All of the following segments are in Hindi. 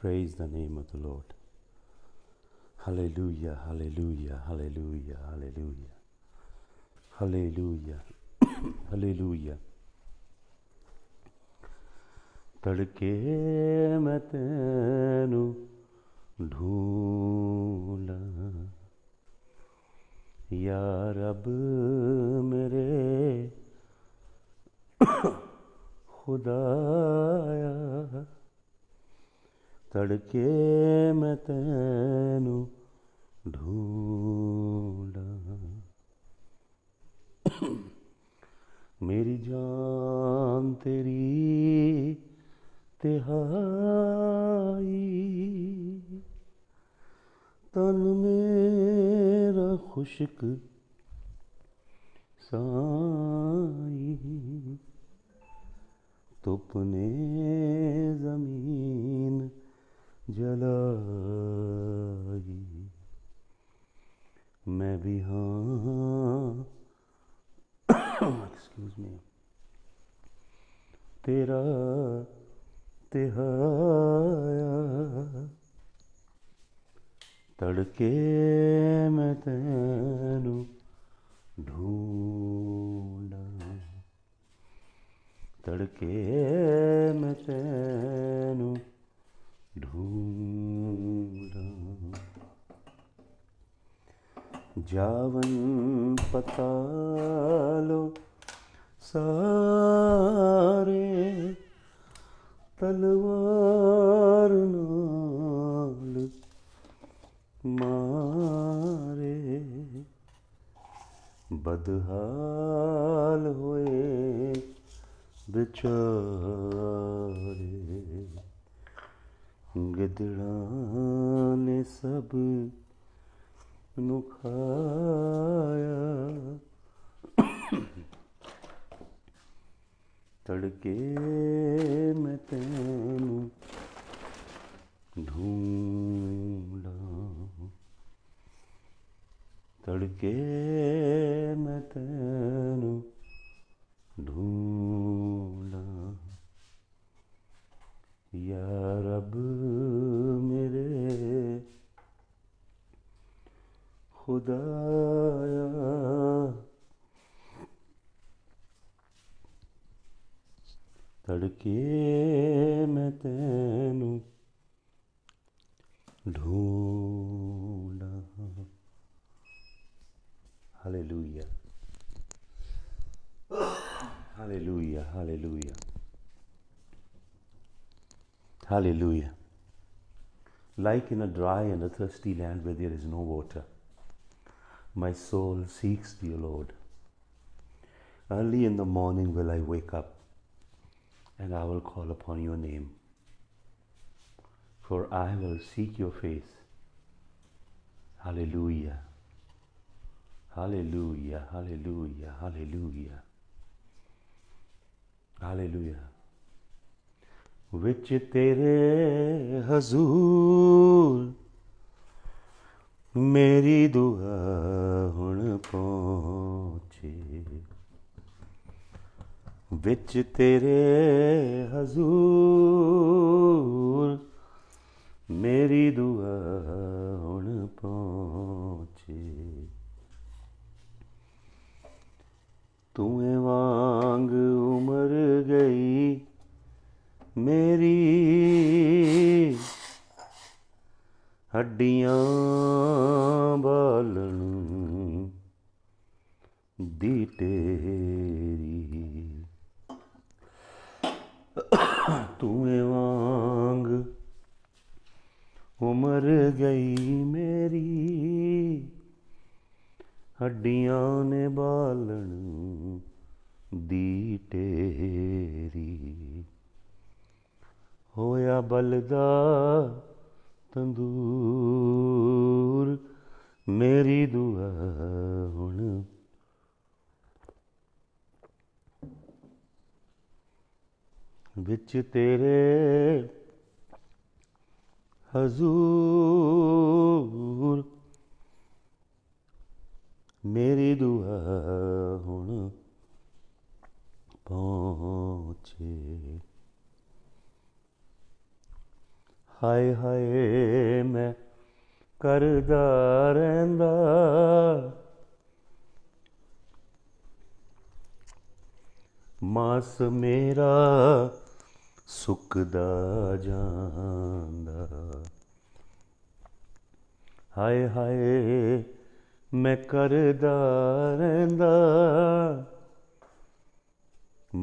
Praise the name of the Lord. Hallelujah, hallelujah, hallelujah, hallelujah. Hallelujah, hallelujah. तड़के मैं तेनु ढूला या रब मेरे खुदाया तड़के मैं तेनु ढूंढा मेरी जान तेरी तिहाई तन मेरा खुशक साई तुपने जमीन ਜਲਾਈ ਮੈਂ ਵੀ ਹਾਂ ਐਕਸਕਿਊਜ਼ ਮੀ ਤੇਰਾ ਤਿਹਾਇਆ ਤੜਕੇ ਮੈਂ ਤੈਨੂੰ ਢੂੰਡਾਂ ਤੜਕੇ ਮੈਂ ਤੈਨੂੰ ढूंढा जावन पता सारे तलवार नाल मारे बदहाल हुए बेचारे ਗਿੱਦੜਾਂ ਨੇ ਸਭ ਨੂੰ ਖਾਇਆ ਤੜਕੇ ਮੈਂ ਤੈਨੂੰ ਢੂੰਡਾਂ ਤੜਕੇ ਮੈਂ ਤੈਨੂੰ ਢੂੰਡਾਂ ਰਬ ਮੇਰੇ ਖੁਦਾਇਆ ਤੜਕੇ ਮੈਂ ਤੈਨੂੰ ਢੂੰਡਾਂ hallelujah hallelujah hallelujah Hallelujah. Like in a dry and a thirsty land where there is no water, my soul seeks thee, Lord. Early in the morning will I wake up, and I will call upon your name. For I will seek your face. Hallelujah. Hallelujah, hallelujah, hallelujah. Hallelujah. ਵਿੱਚ ਤੇਰੇ ਹਜ਼ੂਰ ਮੇਰੀ ਦੁਆ ਹੁਣ ਪਹੁੰਚੀ ਵਿੱਚ ਤੇਰੇ ਹਜ਼ੂਰ ਮੇਰੀ ਦੁਆ ਹੁਣ ਪਹੁੰਚੀ ਤੂੰ ਵਾਂਗ ਉਮਰ ਗਈ ਮੇਰੀ ਹੱਡੀਆਂ ਬਾਲਣ ਦੀ ਤੇਰੀ ਤੂੰ ਵਾਂਗ ਉਮਰ ਗਈ ਮੇਰੀ ਹੱਡੀਆਂ ਨੇ ਬਾਲਣ ਦੀ ਤੇਰੀ ਹੋਇਆ ਬਲਦਾ ਤੰਦੂਰ ਮੇਰੀ ਦੁਆ ਹੁਣ ਵਿੱਚ ਤੇਰੇ ਹਜ਼ੂਰ ਮੇਰੀ ਦੁਆ ਹੁਣ ਪਹੁੰਚੇ ਹਾਏ ਹਾਏ ਮੈਂ ਕਰਦਾ ਰਹਿੰਦਾ ਮਾਸ ਮੇਰਾ ਸੁੱਕਦਾ ਜਾਂਦਾ ਹਾਏ ਹਾਏ ਮੈਂ ਕਰਦਾ ਰਹਿੰਦਾ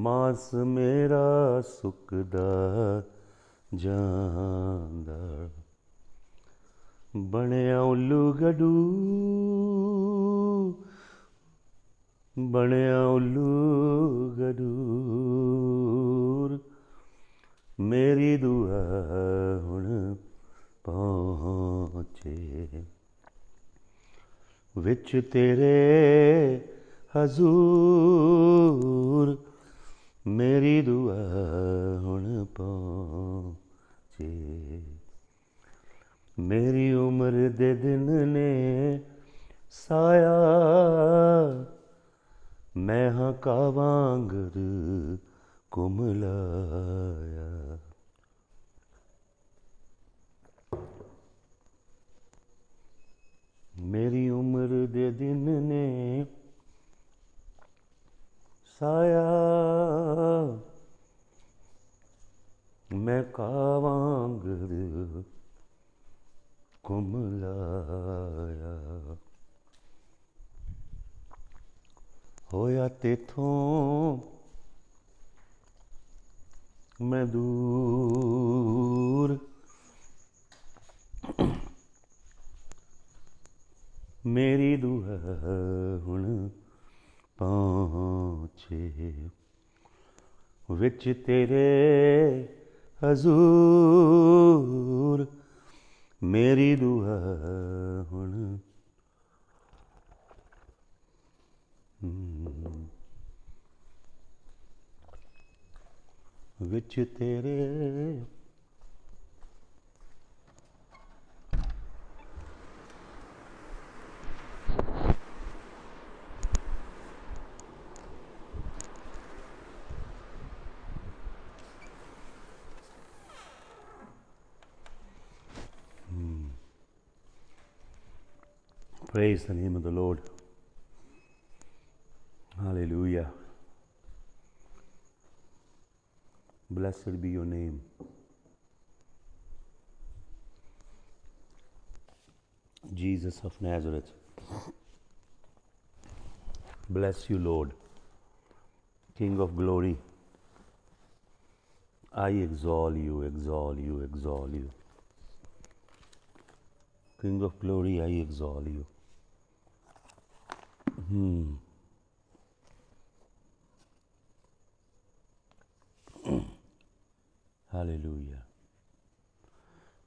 ਮਾਸ ਮੇਰਾ ਸੁੱਕਦਾ ਜਾਂਦਾ ਬਣਿਆ ਉੱਲੂ ਗੜੂ ਬਣਿਆ ਉੱਲੂ ਗੜੂਰ ਮੇਰੀ ਦੁਆ ਹੁਣ ਪਹੁੰਚੇ ਵਿੱਚ ਤੇਰੇ ਹਜ਼ੂਰ ਮੇਰੀ ਦੁਆ ਹੁਣ ਪਹੁੰਚੇ ਮੇਰੀ ਉਮਰ ਦੇ ਦਿਨ ਨੇ ਸਾਇਆ ਮੈਂ ਹਾਂ ਕਾਵਾਂਗਰ ਕੁਮਲਾਇਆ ਮੇਰੀ ਉਮਰ ਦੇ ਦਿਨ ਨੇ ਸਾਇਆ ਮੈਂ ਕਾਵਾਂਗ ਦਿਲ ਕੁਮਲਾਇਆ ਹੋਇਆ ਤੇਥੋਂ ਮੈਂ ਦੂਰ ਮੇਰੀ ਦੁਹ ਹੁਣ ponte. Vechitere azur meri duan. ਵਿੱਚ ਤੇਰੇ Praise the name of the Lord. Hallelujah. Blessed be your name. Jesus of Nazareth. Bless you, Lord, King of glory. I exalt you, exalt you, exalt you. King of glory, I exalt you. Hmm. Hallelujah.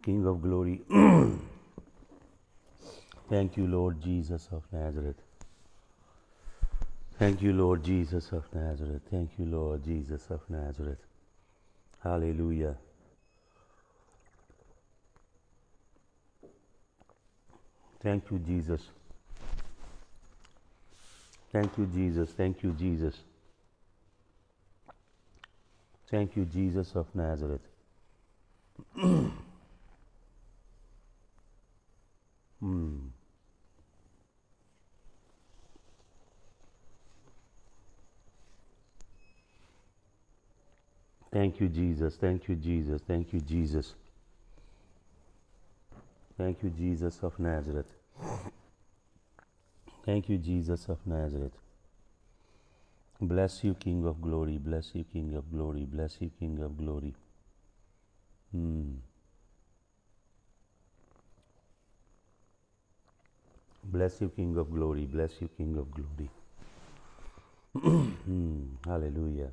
King of glory. Thank you, Lord Jesus of Nazareth. Thank you, Lord Jesus of Nazareth. Thank you, Lord Jesus of Nazareth. Hallelujah. Thank you, Jesus. Thank you, Jesus. Thank you, Jesus. Thank you, Jesus of Nazareth. hmm. Thank you, Jesus. Thank you, Jesus. Thank you, Jesus. Thank you, Jesus of Nazareth. Thank you, Jesus of Nazareth. Bless you, King of glory. Bless you, King of glory. Bless you, King of glory. Hmm. Bless you, King of glory. Bless you, King of glory. Hmm. Hallelujah.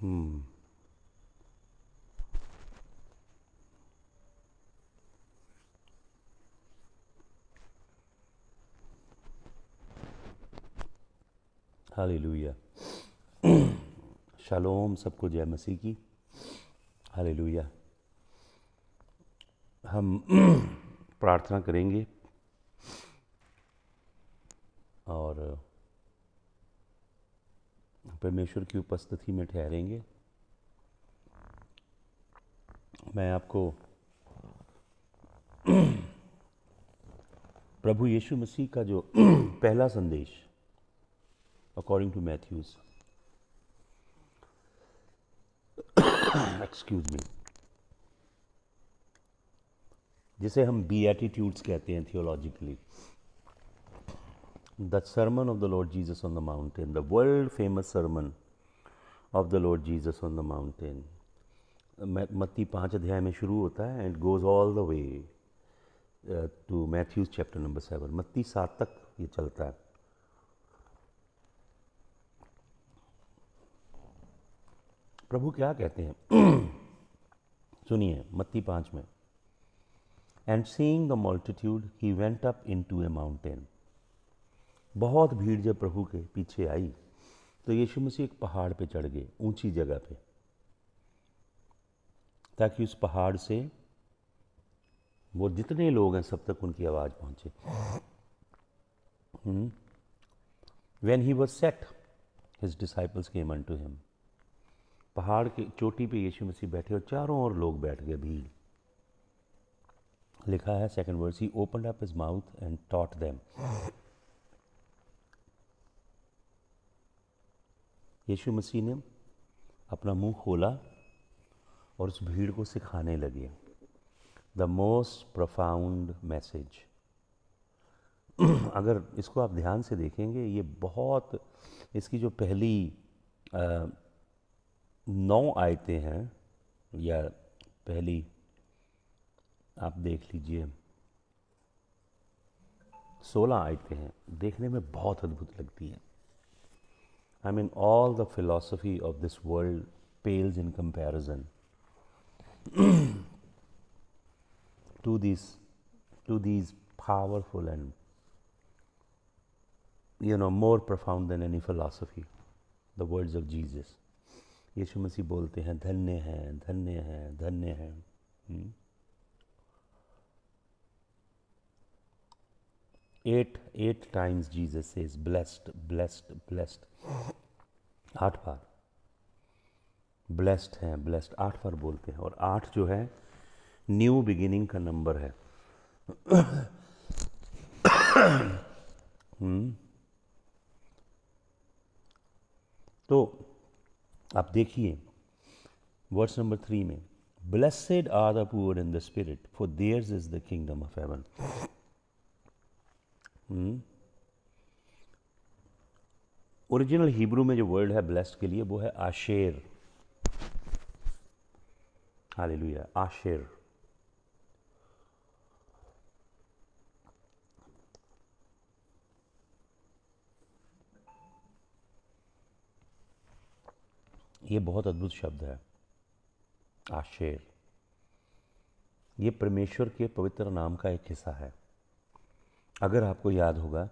Hmm. Hallelujah शालोम सबको जय मसीह की हालेलुया हम प्रार्थना करेंगे और परमेश्वर की उपस्थिति में ठहरेंगे मैं आपको प्रभु यीशु मसीह का जो पहला संदेश according to Matthews. Excuse me जिसे हम बी एटीट्यूड्स कहते हैं theologically the sermon of the Lord Jesus on the mountain the world famous sermon of the Lord Jesus on the mountain मत्ती पाँच अध्याय में शुरू होता है and goes all the way to Matthews chapter number seven मत्ती सात तक ये चलता है प्रभु क्या कहते हैं सुनिए मत्ती पांच में and seeing the multitude he went up into a mountain बहुत भीड़ जब प्रभु के पीछे आई तो यीशु मसीह एक पहाड़ पे चढ़ गए ऊंची जगह पे ताकि उस पहाड़ से वो जितने लोग हैं सब तक उनकी आवाज़ पहुंचे when he was set his disciples came unto him पहाड़ की चोटी पे यीशु मसीह बैठे और चारों ओर लोग बैठ गए भीड़ लिखा है second verse he open up his mouth and taught them यीशु मसीह ने अपना मुंह खोला और उस भीड़ को सिखाने लगे द मोस्ट प्रोफाउंड मैसेज अगर इसको आप ध्यान से देखेंगे ये बहुत इसकी जो पहली नौ आयतें हैं या पहली आप देख लीजिए सोलह आयतें हैं देखने में बहुत अद्भुत लगती हैं I mean all the philosophy of this world pales in comparison to this to these powerful and you know more profound than any philosophy the words of Jesus यीशु मसीह बोलते हैं धन्य है धन्य है धन्य है eight eight times Jesus is blessed blessed blessed आठ बार ब्लेस्ड है ब्लेस्ड आठ बार बोलते हैं और आठ जो है न्यू बिगिनिंग का नंबर है हम्म। तो आप देखिए वर्ड्स नंबर थ्री में blessed are the poor in the spirit for theirs is the kingdom of heaven original Hebrew में जो वर्ड है ब्लेस्ड के लिए वो है आशेर हालेलुया आशेर ये बहुत अद्भुत शब्द है आशेर ये परमेश्वर के पवित्र नाम का एक हिस्सा है अगर आपको याद होगा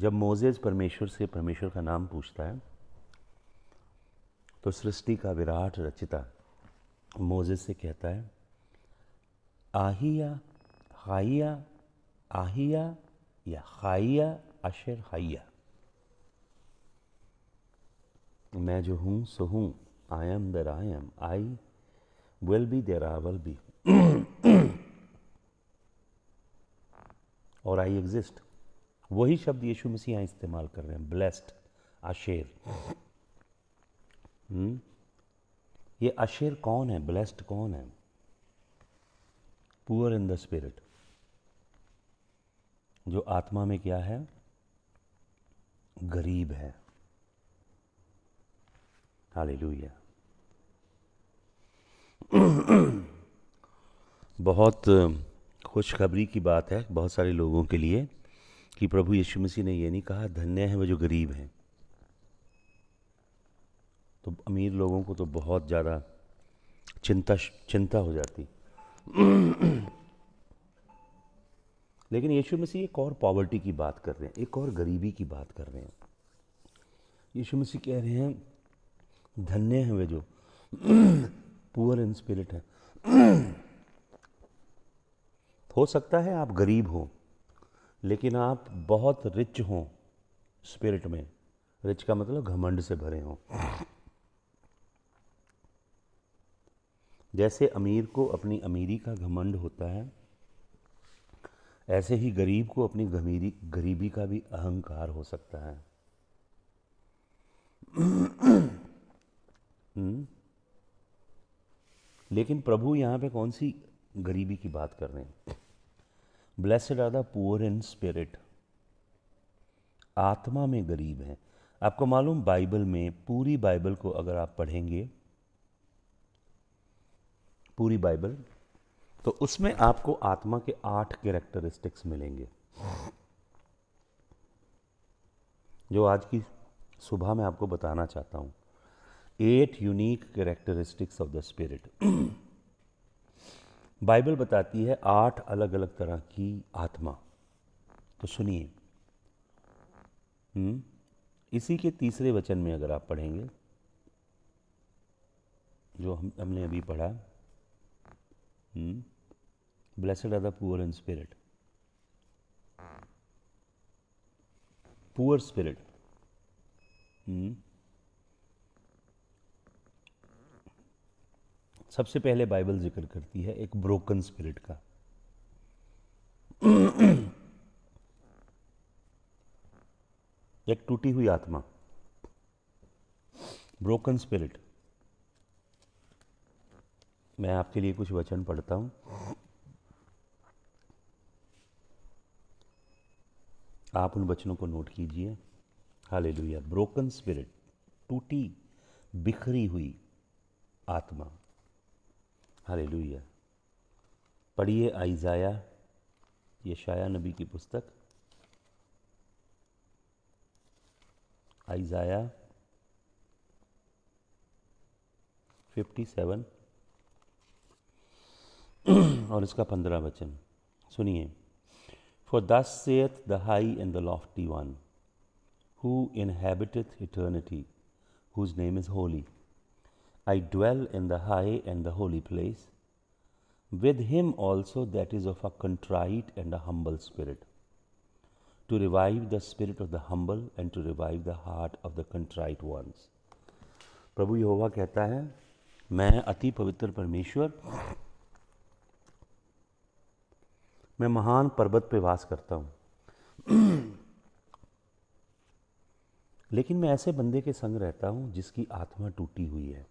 जब मोजेज परमेश्वर से परमेश्वर का नाम पूछता है तो सृष्टि का विराट रचिता मोजेज से कहता है आहिया हाइया आहिया या खाइया अशर हैया मैं जो हूँ सो हूँ I am that I am I will be there I will be और आई एग्जिस्ट वही शब्द यीशु मसीह यहाँ इस्तेमाल कर रहे हैं ब्लेस्ड अशेर हुँ? ये अशेर कौन है ब्लेस्ड कौन है पुअर इन द स्पिरिट जो आत्मा में क्या है गरीब है हालेलुया बहुत खुशखबरी की बात है बहुत सारे लोगों के लिए कि प्रभु यीशु मसीह ने यह नहीं कहा धन्य है वह जो गरीब हैं तो अमीर लोगों को तो बहुत ज़्यादा चिंता चिंता हो जाती लेकिन यीशु मसीह एक और पॉवर्टी की बात कर रहे हैं एक और गरीबी की बात कर रहे हैं यीशु मसीह कह रहे हैं धन्य हैं वे जो पुअर इन स्पिरिट हैं हो सकता है आप गरीब हो लेकिन आप बहुत रिच हों स्पिरिट में रिच का मतलब घमंड से भरे हों जैसे अमीर को अपनी अमीरी का घमंड होता है ऐसे ही गरीब को अपनी गमीरी गरीबी का भी अहंकार हो सकता है हम्म। लेकिन प्रभु यहाँ पे कौन सी गरीबी की बात कर रहे हैं blessed are the poor in spirit आत्मा में गरीब हैं आपको मालूम बाइबल में पूरी बाइबल को अगर आप पढ़ेंगे पूरी बाइबल तो उसमें आपको आत्मा के आठ कैरेक्टरिस्टिक्स मिलेंगे जो आज की सुबह मैं आपको बताना चाहता हूं eight unique characteristics of the spirit Bible बताती है आठ अलग अलग तरह की आत्मा तो सुनिए हम्म, इसी के तीसरे वचन में अगर आप पढ़ेंगे जो हम हमने अभी पढ़ा हुँ? हम्म, Blessed are the poor in spirit. Poor spirit. Hmm. सबसे पहले बाइबल जिक्र करती है एक ब्रोकन स्पिरिट का एक टूटी हुई आत्मा ब्रोकन स्पिरिट मैं आपके लिए कुछ वचन पढ़ता हूं आप उन वचनों को नोट कीजिए हाले लुया ब्रोकन स्पिरिट टूटी बिखरी हुई आत्मा हाले लुया पढ़िए आइजाया ये शाया नबी की पुस्तक आइजाया 57 और इसका पंद्रह वचन सुनिए For thus saith the high and the lofty one, who inhabiteth eternity, whose name is holy. I dwell in the high and the holy place, with him also that is of a contrite and a humble spirit, to revive the spirit of the humble and to revive the heart of the contrite ones. प्रभु यहोवा कहता है मैं अति पवित्र परमेश्वर मैं महान पर्वत पर वास करता हूँ लेकिन मैं ऐसे बंदे के संग रहता हूँ जिसकी आत्मा टूटी हुई है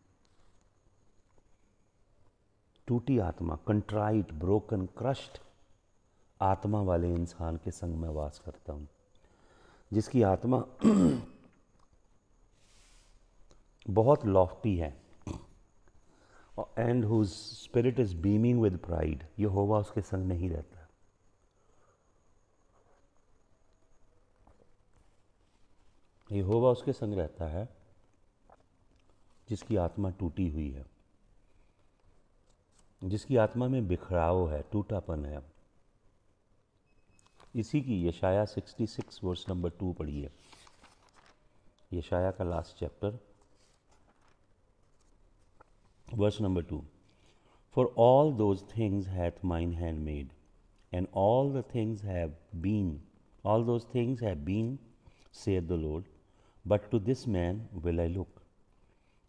टूटी आत्मा कंट्राइट ब्रोकन क्रश्ड आत्मा वाले इंसान के संग मैं वास करता हूँ जिसकी आत्मा बहुत लॉफ्टी है and whose spirit is beaming with pride ये होवा उसके संग नहीं रहता यहोवा उसके संग रहता है जिसकी आत्मा टूटी हुई है जिसकी आत्मा में बिखराव है टूटापन है इसी की यशाया 66 वर्स नंबर टू पढ़ी है यशाया का last chapter verse number two for all those things hath mine hand made and all the things have been all those things have been said the Lord But to this man will I look,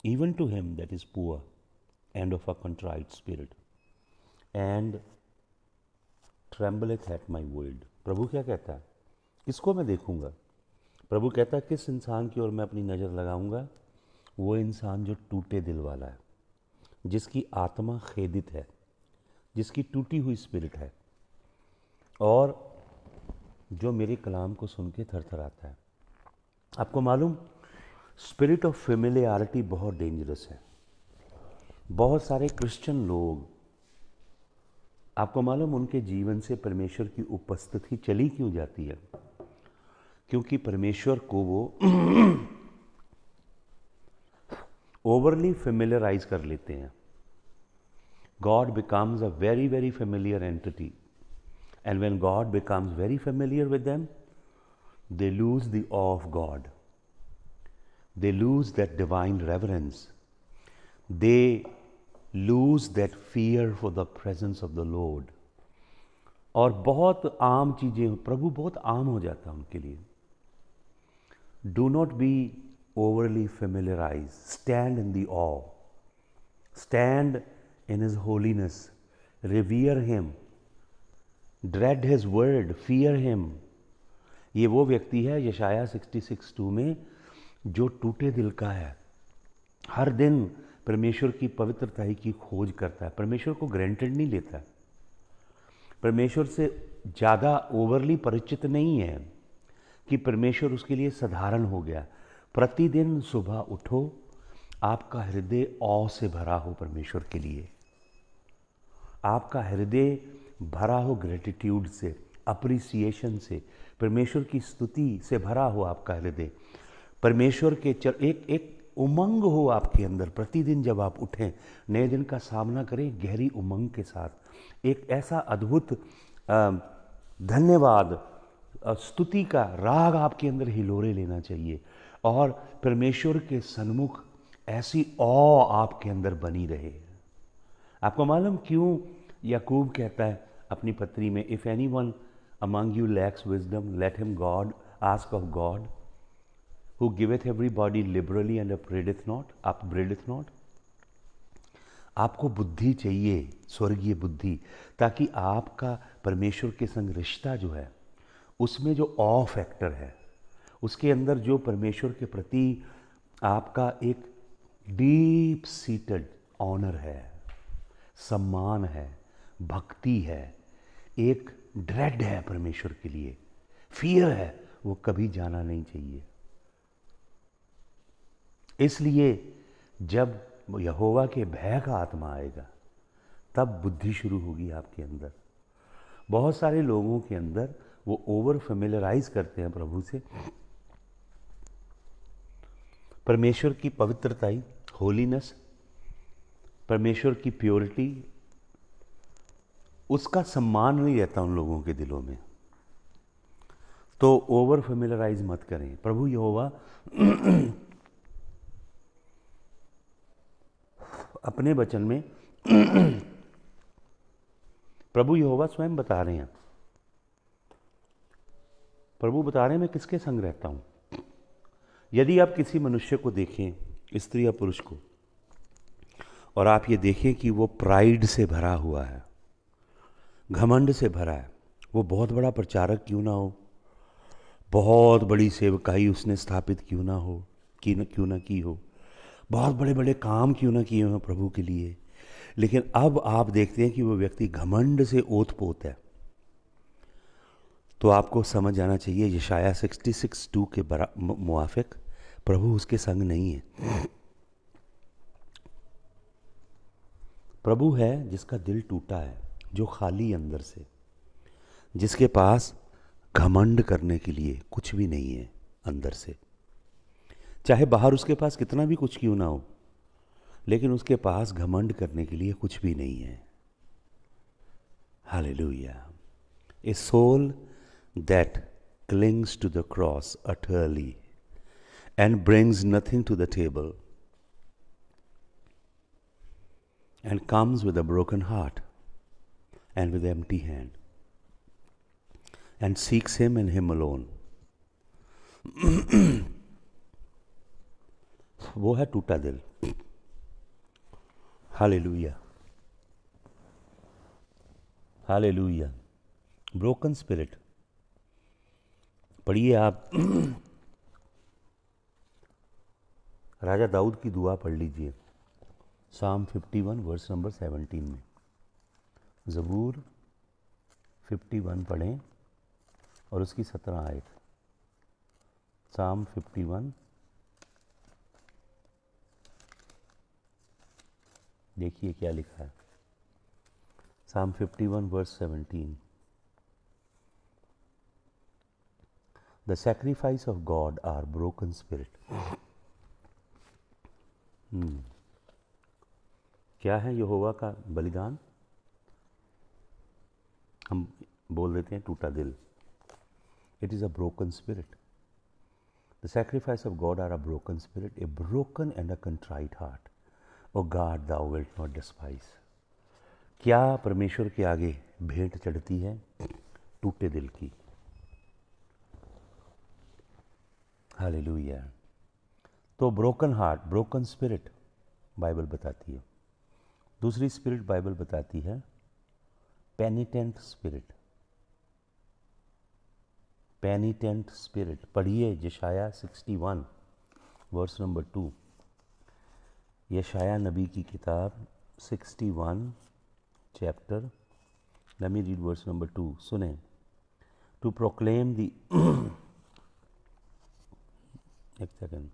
even to him that is poor and of a contrite spirit, and trembleth at my word. प्रभु क्या कहता है किसको मैं देखूंगा प्रभु कहता है किस इंसान की ओर मैं अपनी नज़र लगाऊंगा वो इंसान जो टूटे दिल वाला है जिसकी आत्मा खेदित है जिसकी टूटी हुई स्पिरिट है और जो मेरे कलाम को सुन के थरथराता है आपको मालूम स्पिरिट ऑफ फेमिलियरिटी बहुत डेंजरस है बहुत सारे क्रिश्चियन लोग आपको मालूम उनके जीवन से परमेश्वर की उपस्थिति चली क्यों जाती है क्योंकि परमेश्वर को वो ओवरली फेमिलियराइज कर लेते हैं God becomes a very very familiar entity and when God becomes very familiar with them they lose the awe of God. They lose that divine reverence. They lose that fear for the presence of the Lord. और बहुत आम चीजें प्रभु बहुत आम हो जाता है Do not be overly familiarized. Stand in the awe. Stand in His holiness. Revere Him. Dread His word. Fear Him. ये वो व्यक्ति है यशाया सिक्स टू में जो टूटे दिल का है हर दिन परमेश्वर की पवित्रता की खोज करता है परमेश्वर को ग्रेंटेड नहीं लेता परमेश्वर से ज़्यादा ओवरली परिचित नहीं है कि परमेश्वर उसके लिए साधारण हो गया प्रतिदिन सुबह उठो आपका हृदय औ से भरा हो परमेश्वर के लिए आपका हृदय भरा हो ग्रेटिट्यूड से अप्रिसिएशन से परमेश्वर की स्तुति से भरा हो आपका हृदय परमेश्वर के चर एक एक उमंग हो आपके अंदर प्रतिदिन जब आप उठें नए दिन का सामना करें गहरी उमंग के साथ एक ऐसा अद्भुत धन्यवाद स्तुति का राग आपके अंदर हिलोरे लेना चाहिए और परमेश्वर के सन्मुख ऐसी औ आपके अंदर बनी रहे आपको मालूम क्यों याकूब कहता है अपनी पत्री में if any one among you lacks wisdom, let him God ask of God, who giveth everybody liberally and upbraideth not, upbraideth not. आपको बुद्धि चाहिए स्वर्गीय बुद्धि ताकि आपका परमेश्वर के संग रिश्ता जो है उसमें जो ऑ फैक्टर है उसके अंदर जो परमेश्वर के प्रति आपका एक डीप सीटेड ऑनर है सम्मान है भक्ति है एक ड्रेड है परमेश्वर के लिए फियर है वो कभी जाना नहीं चाहिए इसलिए जब यहोवा के भय का आत्मा आएगा तब बुद्धि शुरू होगी आपके अंदर बहुत सारे लोगों के अंदर वो ओवर फेमिलराइज करते हैं प्रभु से परमेश्वर की पवित्रताई होलीनेस परमेश्वर की प्योरिटी उसका सम्मान नहीं रहता उन लोगों के दिलों में तो ओवर फेमिलराइज मत करें प्रभु यहोवा अपने वचन में प्रभु यहोवा स्वयं बता रहे हैं प्रभु बता रहे हैं मैं किसके संग रहता हूं यदि आप किसी मनुष्य को देखें स्त्री या पुरुष को और आप ये देखें कि वो प्राइड से भरा हुआ है घमंड से भरा है वो बहुत बड़ा प्रचारक क्यों ना हो बहुत बड़ी सेवकाई उसने स्थापित क्यों ना हो कि न क्यों ना की हो बहुत बड़े बड़े काम क्यों ना किए हों प्रभु के लिए लेकिन अब आप देखते हैं कि वो व्यक्ति घमंड से ओत पोत है तो आपको समझ जाना चाहिए यशाया सिक्स टू के मुआफिक प्रभु उसके संग नहीं है प्रभु है जिसका दिल टूटा है जो खाली अंदर से जिसके पास घमंड करने के लिए कुछ भी नहीं है अंदर से चाहे बाहर उसके पास कितना भी कुछ क्यों ना हो लेकिन उसके पास घमंड करने के लिए कुछ भी नहीं है hallelujah a soul that clings to the cross utterly and brings nothing to the table and comes with a broken heart and with empty hand and seeks Him and Him alone. वो है टूटा दिल हालेलुया हालेलुया ब्रोकन स्पिरिट पढ़िए आप राजा दाऊद की दुआ पढ़ लीजिए साम 51 वर्स नंबर 17 में ज़बूर 51 पढ़ें और उसकी 17 आयत साम 51 देखिए क्या लिखा है psalm 51 verse 17 the sacrifice of God are broken spirit क्या है यहोवा का बलिदान हम बोल देते हैं टूटा दिल it is a broken spirit the sacrifice of God are a broken spirit a broken and a contrite heart O God thou wilt not despise क्या परमेश्वर के आगे भेंट चढ़ती है टूटे दिल की हालेलुया तो broken heart broken spirit Bible बताती है दूसरी स्पिरिट बाइबल बताती है पेनिटेंट स्पिरिट पेनिटेंट स्पिरिट पढ़िए यशाया 61 वर्स नंबर टू यशाया नबी की किताब 61 chapter let read verse number two सुने टू प्रोक्लेम proclaim एक second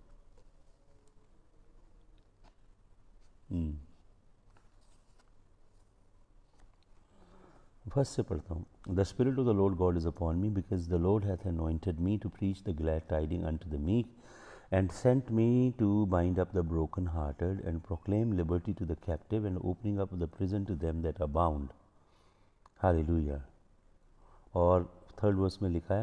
First The Spirit of the Lord God is upon me because the Lord hath anointed me to preach the glad tidings unto the meek and sent me to bind up the broken-hearted and proclaim liberty to the captive and opening up the prison to them that are bound. Hallelujah. Or third verse में लिखा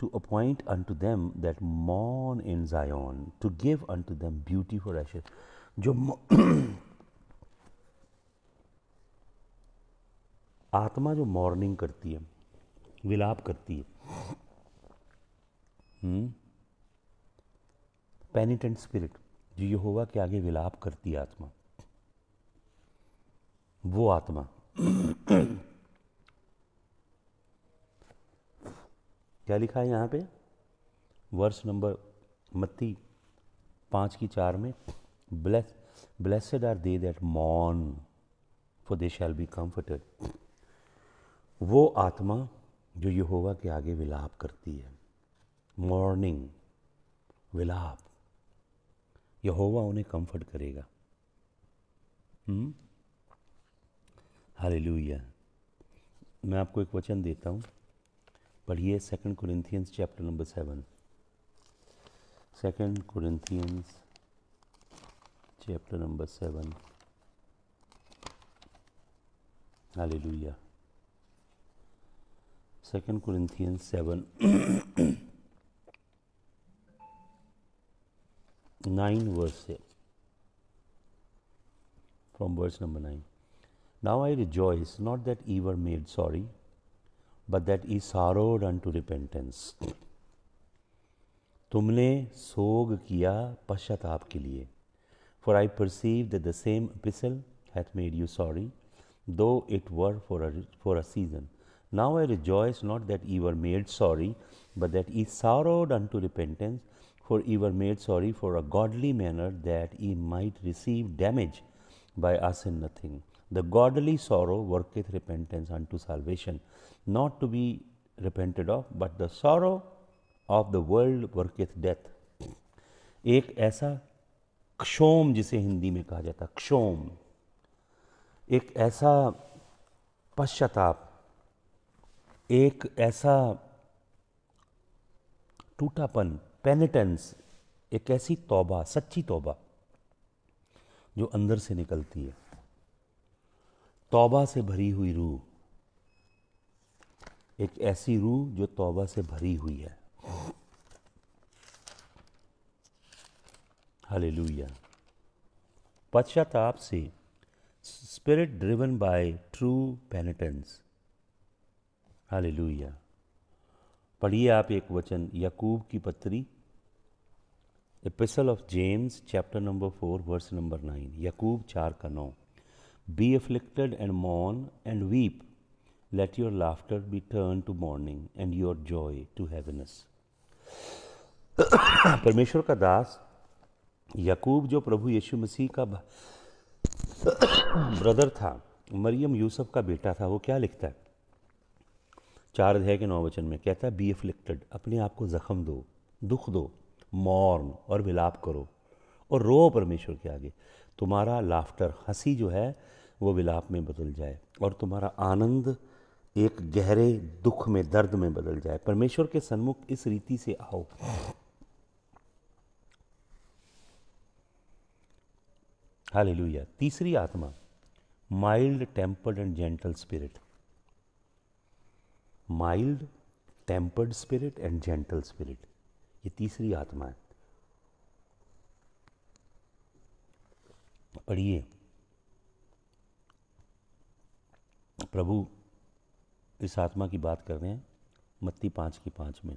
to appoint unto them that mourn in Zion, to give unto them beauty for ashes, जो आत्मा जो मॉर्निंग करती है विलाप करती है पेनिटेंट हम्म, स्पिरिट जो ये होगा कि आगे विलाप करती है आत्मा वो आत्मा क्या लिखा है यहाँ पे वर्ष नंबर मत्ती पाँच की चार में bless blessed are they that मॉन for they shall be comforted वो आत्मा जो यहोवा के आगे विलाप करती है मॉर्निंग विलाप यहोवा उन्हें कंफर्ट करेगा हालेलुया हम्म? मैं आपको एक वचन देता हूँ पढ़िए second Corinthians chapter number seven second Corinthians chapter number seven लुइया second Corinthian seven nine verse से from verse number nine now I rejoice not that ye were made sorry but that ye sorrowed to repentance तुमने सोग किया पश्चाताप के लिए for I perceive the same epistle hath made you sorry though it were for for a season Now I rejoice not that ye were made sorry, but that ye sorrowed unto repentance, for ye were made sorry for a godly manner, that ye might receive damage by us in nothing. The godly sorrow worketh repentance unto salvation, not to be repented of, but the sorrow of the world worketh death. एक ऐसा क्षोम जिसे हिंदी में कहा जाता क्षोम एक ऐसा पश्चाताप एक ऐसा टूटापन पेनिटेंस एक ऐसी तौबा सच्ची तौबा जो अंदर से निकलती है तौबा से भरी हुई रूह एक ऐसी रूह जो तौबा से भरी हुई है हालेलुया पश्चाताप से spirit driven by true penitence hallelujah पढ़िए आप एक वचन यकूब की पत्री epistle of James chapter number four verse number nine यकूब चार का नौ बी अफ्लिक्टेड एंड मॉन and weep let your laughter be turn to mourning and your joy to heaviness परमेश्वर का दास यकूब जो प्रभु यीशु मसीह का ब्रदर था मरियम यूसुफ का बेटा था वो क्या लिखता है चार अध्याय के नौ वचन में कहता है बी अफ्लिक्टेड अपने आप को जख्म दो दुख दो मौर्न और विलाप करो और रो परमेश्वर के आगे तुम्हारा लाफ्टर हंसी जो है वो विलाप में बदल जाए और तुम्हारा आनंद एक गहरे दुख में दर्द में बदल जाए परमेश्वर के सन्मुख इस रीति से आओ हाल तीसरी आत्मा mild tempered and gentle spirit mild tempered spirit and gentle spirit ये तीसरी आत्मा है पढ़िए प्रभु इस आत्मा की बात कर रहे हैं मत्ती पांच की पाँच में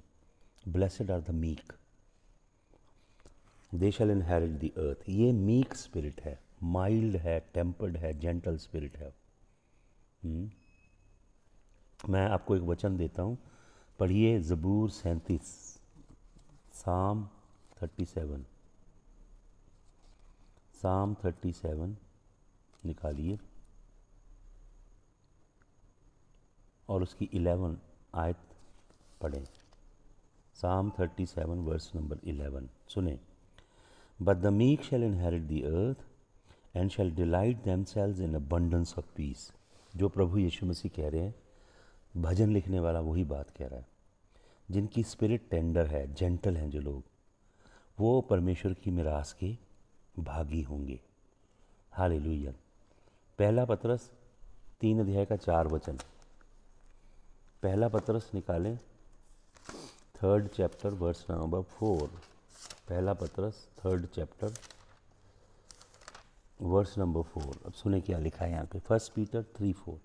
blessed are the meek they shall inherit the earth ये मीक स्पिरिट है माइल्ड है टेम्पर्ड है जेंटल स्पिरिट है hmm? मैं आपको एक वचन देता हूँ पढ़िए ज़बूर सैंतीस psalm thirty seven psalm thirty seven निकालिए और उसकी इलेवन आयत पढ़ें psalm thirty seven verse number eleven सुने but the meek shall inherit the earth and shall delight themselves in abundance of peace जो प्रभु यीशु मसीह कह रहे हैं भजन लिखने वाला वही बात कह रहा है जिनकी स्पिरिट टेंडर है जेंटल हैं जो लोग वो परमेश्वर की मिरास के भागी होंगे हाल पहला पत्रस तीन अध्याय का चार वचन पहला पत्रस निकालें third chapter verse number four पहला पत्रस third chapter verse number four अब सुने क्या लिखा है यहाँ पे first Peter three four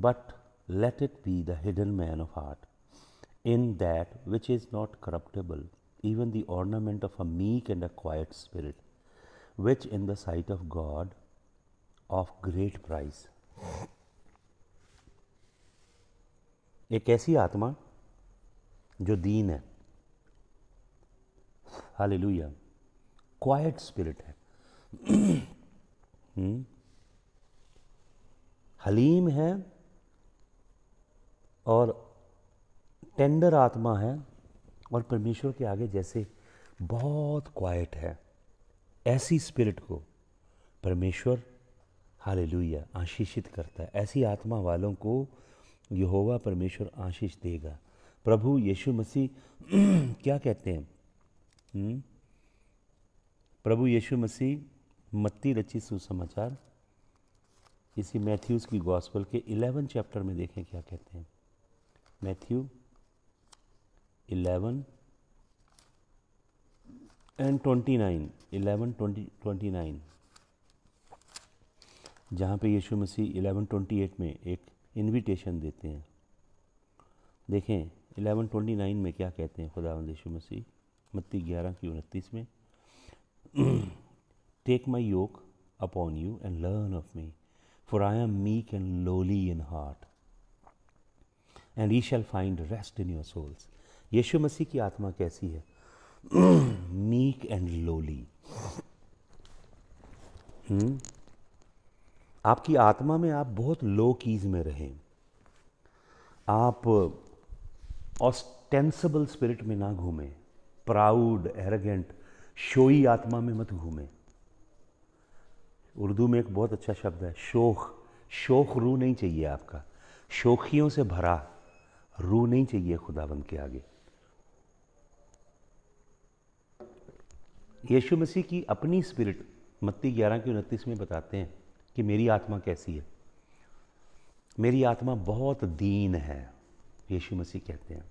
but let it be the hidden man of art, in that which is not corruptible, even the ornament of a meek and a quiet spirit, which in the sight of God of great price. एक ऐसी आत्मा जो दीन है हालेलुया क्वाइट स्पिरिट है हलीम है और टेंडर आत्मा है और परमेश्वर के आगे जैसे बहुत क्वाइट है ऐसी स्पिरिट को परमेश्वर हाल हालेलुया आशीषित करता है ऐसी आत्मा वालों को यहोवा परमेश्वर आशीष देगा प्रभु यीशु मसीह क्या कहते हैं हुँ? हम्म? प्रभु यीशु मसीह मत्ती रचित सुसमाचार इसी मैथ्यूज़ की गॉस्पल के इलेवन चैप्टर में देखें क्या कहते हैं मैथ्यू 11 एंड 29 11 20 29 जहाँ पे यीशु मसीह 1128 में एक इनविटेशन देते हैं देखें 1129 में क्या कहते हैं खुदा यीशु मसीह मत्ती 11 की उनतीस में take my yoke upon you and learn of me for I am meek and lowly in heart and ye shall find rest in your souls यीशु मसीह की आत्मा कैसी है मीक एंड लोली आपकी आत्मा में आप बहुत लो कीज में रहें आप ऑस्टेंसिबल uh, स्पिरिट में ना घूमें प्राउड एरगेंट शोई आत्मा में मत घूमें उर्दू में एक बहुत अच्छा शब्द है शोख शोख रू नहीं चाहिए आपका शोखियों से भरा रू नहीं चाहिए खुदाबंद के आगे यीशु मसीह की अपनी स्पिरिट मत्ती ग्यारह की उनतीस में बताते हैं कि मेरी आत्मा कैसी है मेरी आत्मा बहुत दीन है यीशु मसीह कहते हैं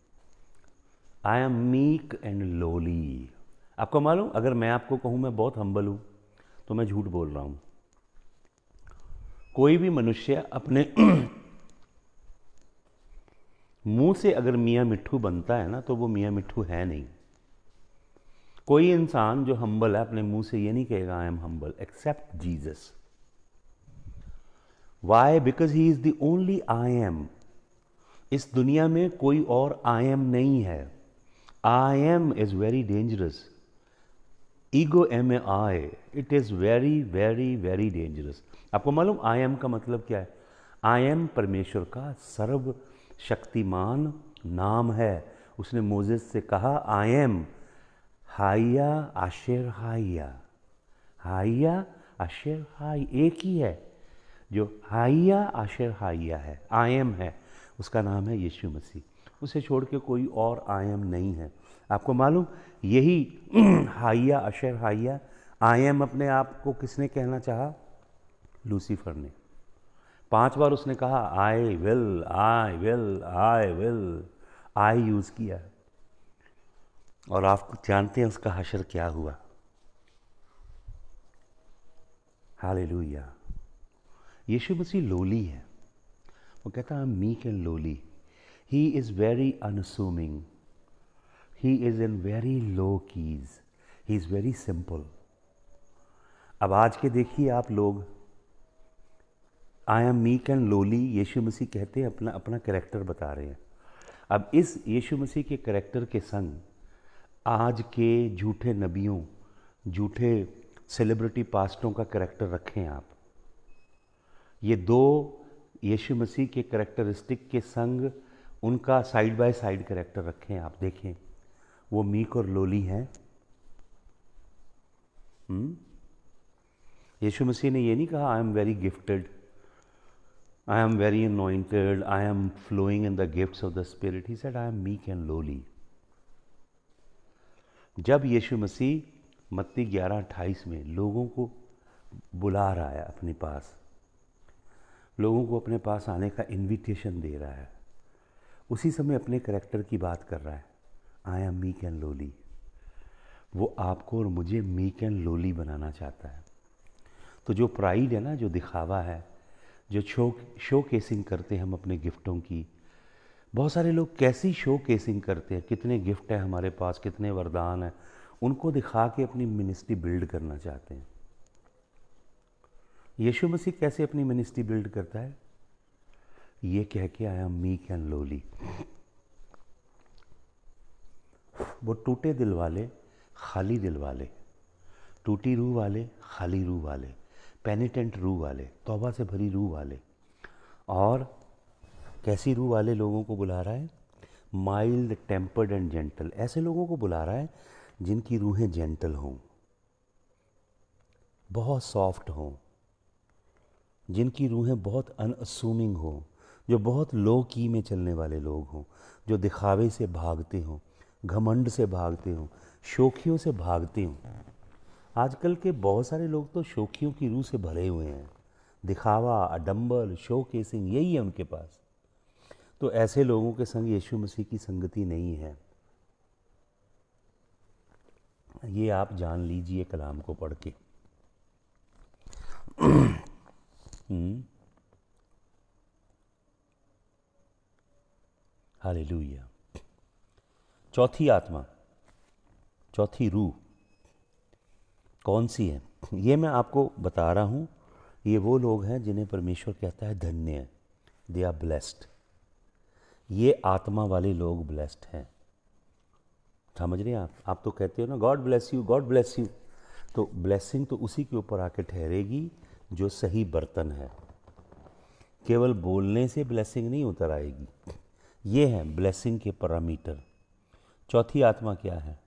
I am meek and lowly आपको मालूम अगर मैं आपको कहूँ मैं बहुत हम्बल हूँ तो मैं झूठ बोल रहा हूँ कोई भी मनुष्य अपने मुंह से अगर मियाँ मिट्ठू बनता है ना तो वो मियाँ मिट्ठू है नहीं कोई इंसान जो हम्बल है अपने मुंह से ये नहीं कहेगा I am humble except Jesus why because he is the only I am इस दुनिया में कोई और आई एम नहीं है I am is very dangerous ego am a I it is very very very dangerous आपको मालूम आई एम का मतलब क्या है आई एम परमेश्वर का सर्व शक्तिमान नाम है उसने मोजेस से कहा आई एम हाइया आशेर हाइया हाइया आशेर हाई एक ही है जो हाइया आशेर हाइया है आई एम है उसका नाम है यीशु मसीह उसे छोड़ के कोई और आई एम नहीं है आपको मालूम यही हाइया अशर हाइया आई एम अपने आप को किसने कहना चाहा लूसीफर ने पांच बार उसने कहा I will I will I will I use किया और आप जानते हैं उसका हशर क्या हुआ हालेलुया यशु मसीह लोली है वो कहता है meek and lowly he is very unassuming he is in very low keys he is very simple अब आज के देखिए आप लोग I am meek and lowly Yeshu मसीह कहते हैं अपना अपना करैक्टर बता रहे हैं अब इस यीशु मसीह के करैक्टर के संग आज के झूठे नबियों झूठे सेलिब्रिटी पास्टों का करैक्टर रखें आप ये दो यीशु मसीह के करेक्टरिस्टिक के संग उनका साइड बाय साइड करेक्टर रखें आप देखें वो मीक और लोली हैं हम्म? यीशु मसीह ने ये नहीं कहा I am very gifted I am very anointed, I am flowing in the gifts of the Spirit. He said, I am meek and lowly. जब यीशु मसीह मत्ती ग्यारह अट्ठाईस में लोगों को बुला रहा है अपने पास लोगों को अपने पास आने का इनविटेशन दे रहा है उसी समय अपने करेक्टर की बात कर रहा है I am meek and lowly वो आपको और मुझे मीक एंड लोली बनाना चाहता है तो जो प्राइड है ना जो दिखावा है जो शो शो केसिंग करते हैं हम अपने गिफ्टों की बहुत सारे लोग कैसी शो केसिंग करते हैं कितने गिफ्ट हैं हमारे पास कितने वरदान हैं उनको दिखा के अपनी मिनिस्ट्री बिल्ड करना चाहते हैं यीशु मसीह कैसे अपनी मिनिस्ट्री बिल्ड करता है ये कह के आया मीक एंड लोली वो टूटे दिल वाले खाली दिल वाले टूटी रूह वाले खाली रूह वाले पेनिटेंट रूह वाले तौबा से भरी रूह वाले और कैसी रूह वाले लोगों को बुला रहा है माइल्ड टेम्पर्ड एंड जेंटल ऐसे लोगों को बुला रहा है जिनकी रूहें जेंटल हों बहुत सॉफ्ट हों जिनकी रूहें बहुत अनअसूमिंग हों जो बहुत लो की में चलने वाले लोग हों जो दिखावे से भागते हों घमंड से भागते हों शोखियों से भागते हों आजकल के बहुत सारे लोग तो शौकियों की रूह से भरे हुए हैं दिखावा अडम्बल शो केसिंग यही है उनके पास तो ऐसे लोगों के संग यीशु मसीह की संगति नहीं है ये आप जान लीजिए कलाम को पढ़ के हम्म। हालेलुया चौथी आत्मा चौथी रूह कौन सी है ये मैं आपको बता रहा हूँ ये वो लोग हैं जिन्हें परमेश्वर कहता है धन्य है दे आर ब्लेस्ड ये आत्मा वाले लोग ब्लेस्ड हैं समझ रहे हैं आप आप तो कहते हो ना God bless you God bless you तो ब्लेसिंग तो उसी के ऊपर आके ठहरेगी जो सही बर्तन है केवल बोलने से ब्लेसिंग नहीं उतर आएगी ये है ब्लेसिंग के पैरामीटर चौथी आत्मा क्या है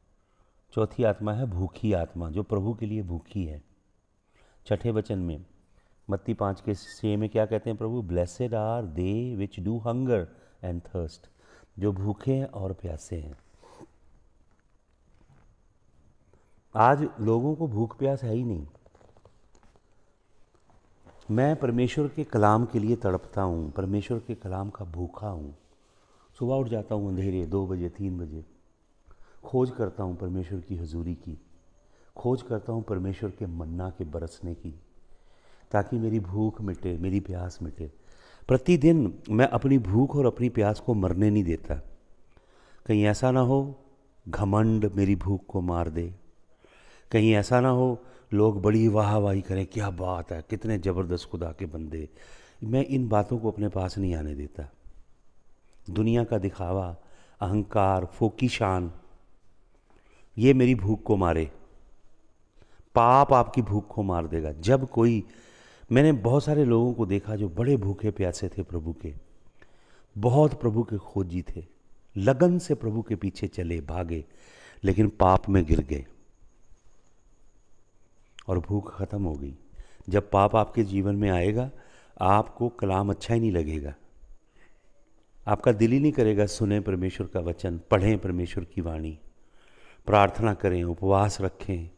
चौथी आत्मा है भूखी आत्मा जो प्रभु के लिए भूखी है छठे वचन में मत्ती पाँच के से में क्या कहते हैं प्रभु blessed are they which do hunger and thirst जो भूखे हैं और प्यासे हैं आज लोगों को भूख प्यास है ही नहीं मैं परमेश्वर के कलाम के लिए तड़पता हूँ परमेश्वर के कलाम का भूखा हूँ सुबह उठ जाता हूँ अंधेरे दो बजे तीन बजे खोज करता हूँ परमेश्वर की हजूरी की खोज करता हूँ परमेश्वर के मन्ना के बरसने की ताकि मेरी भूख मिटे मेरी प्यास मिटे प्रतिदिन मैं अपनी भूख और अपनी प्यास को मरने नहीं देता कहीं ऐसा ना हो घमंड मेरी भूख को मार दे कहीं ऐसा ना हो लोग बड़ी वाहवाही करें क्या बात है कितने ज़बरदस्त खुदा के बंदे मैं इन बातों को अपने पास नहीं आने देता दुनिया का दिखावा अहंकार फोकी शान ये मेरी भूख को मारे पाप आपकी भूख को मार देगा जब कोई मैंने बहुत सारे लोगों को देखा जो बड़े भूखे प्यासे थे प्रभु के बहुत प्रभु के खोजी थे लगन से प्रभु के पीछे चले भागे लेकिन पाप में गिर गए और भूख खत्म हो गई जब पाप आपके जीवन में आएगा आपको कलाम अच्छा ही नहीं लगेगा आपका दिल ही नहीं करेगा सुने परमेश्वर का वचन पढ़ें परमेश्वर की वाणी प्रार्थना करें उपवास रखें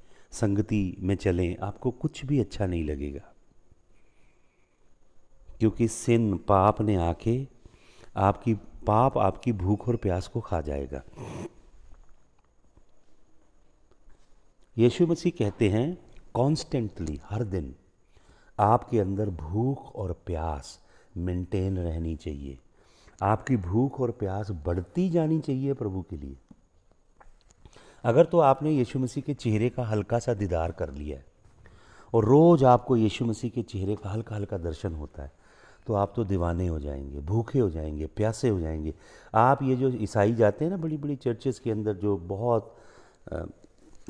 संगति में चलें आपको कुछ भी अच्छा नहीं लगेगा क्योंकि सिन पाप ने आके आपकी पाप आपकी भूख और प्यास को खा जाएगा यीशु मसीह कहते हैं कॉन्स्टेंटली हर दिन आपके अंदर भूख और प्यास मेंटेन रहनी चाहिए आपकी भूख और प्यास बढ़ती जानी चाहिए प्रभु के लिए अगर तो आपने यीशु मसीह के चेहरे का हल्का सा दीदार कर लिया है और रोज़ आपको यीशु मसीह के चेहरे का हल्का हल्का दर्शन होता है तो आप तो दीवाने हो जाएंगे भूखे हो जाएंगे प्यासे हो जाएंगे आप ये जो ईसाई जाते हैं ना बड़ी बड़ी चर्चेस के अंदर जो बहुत आ,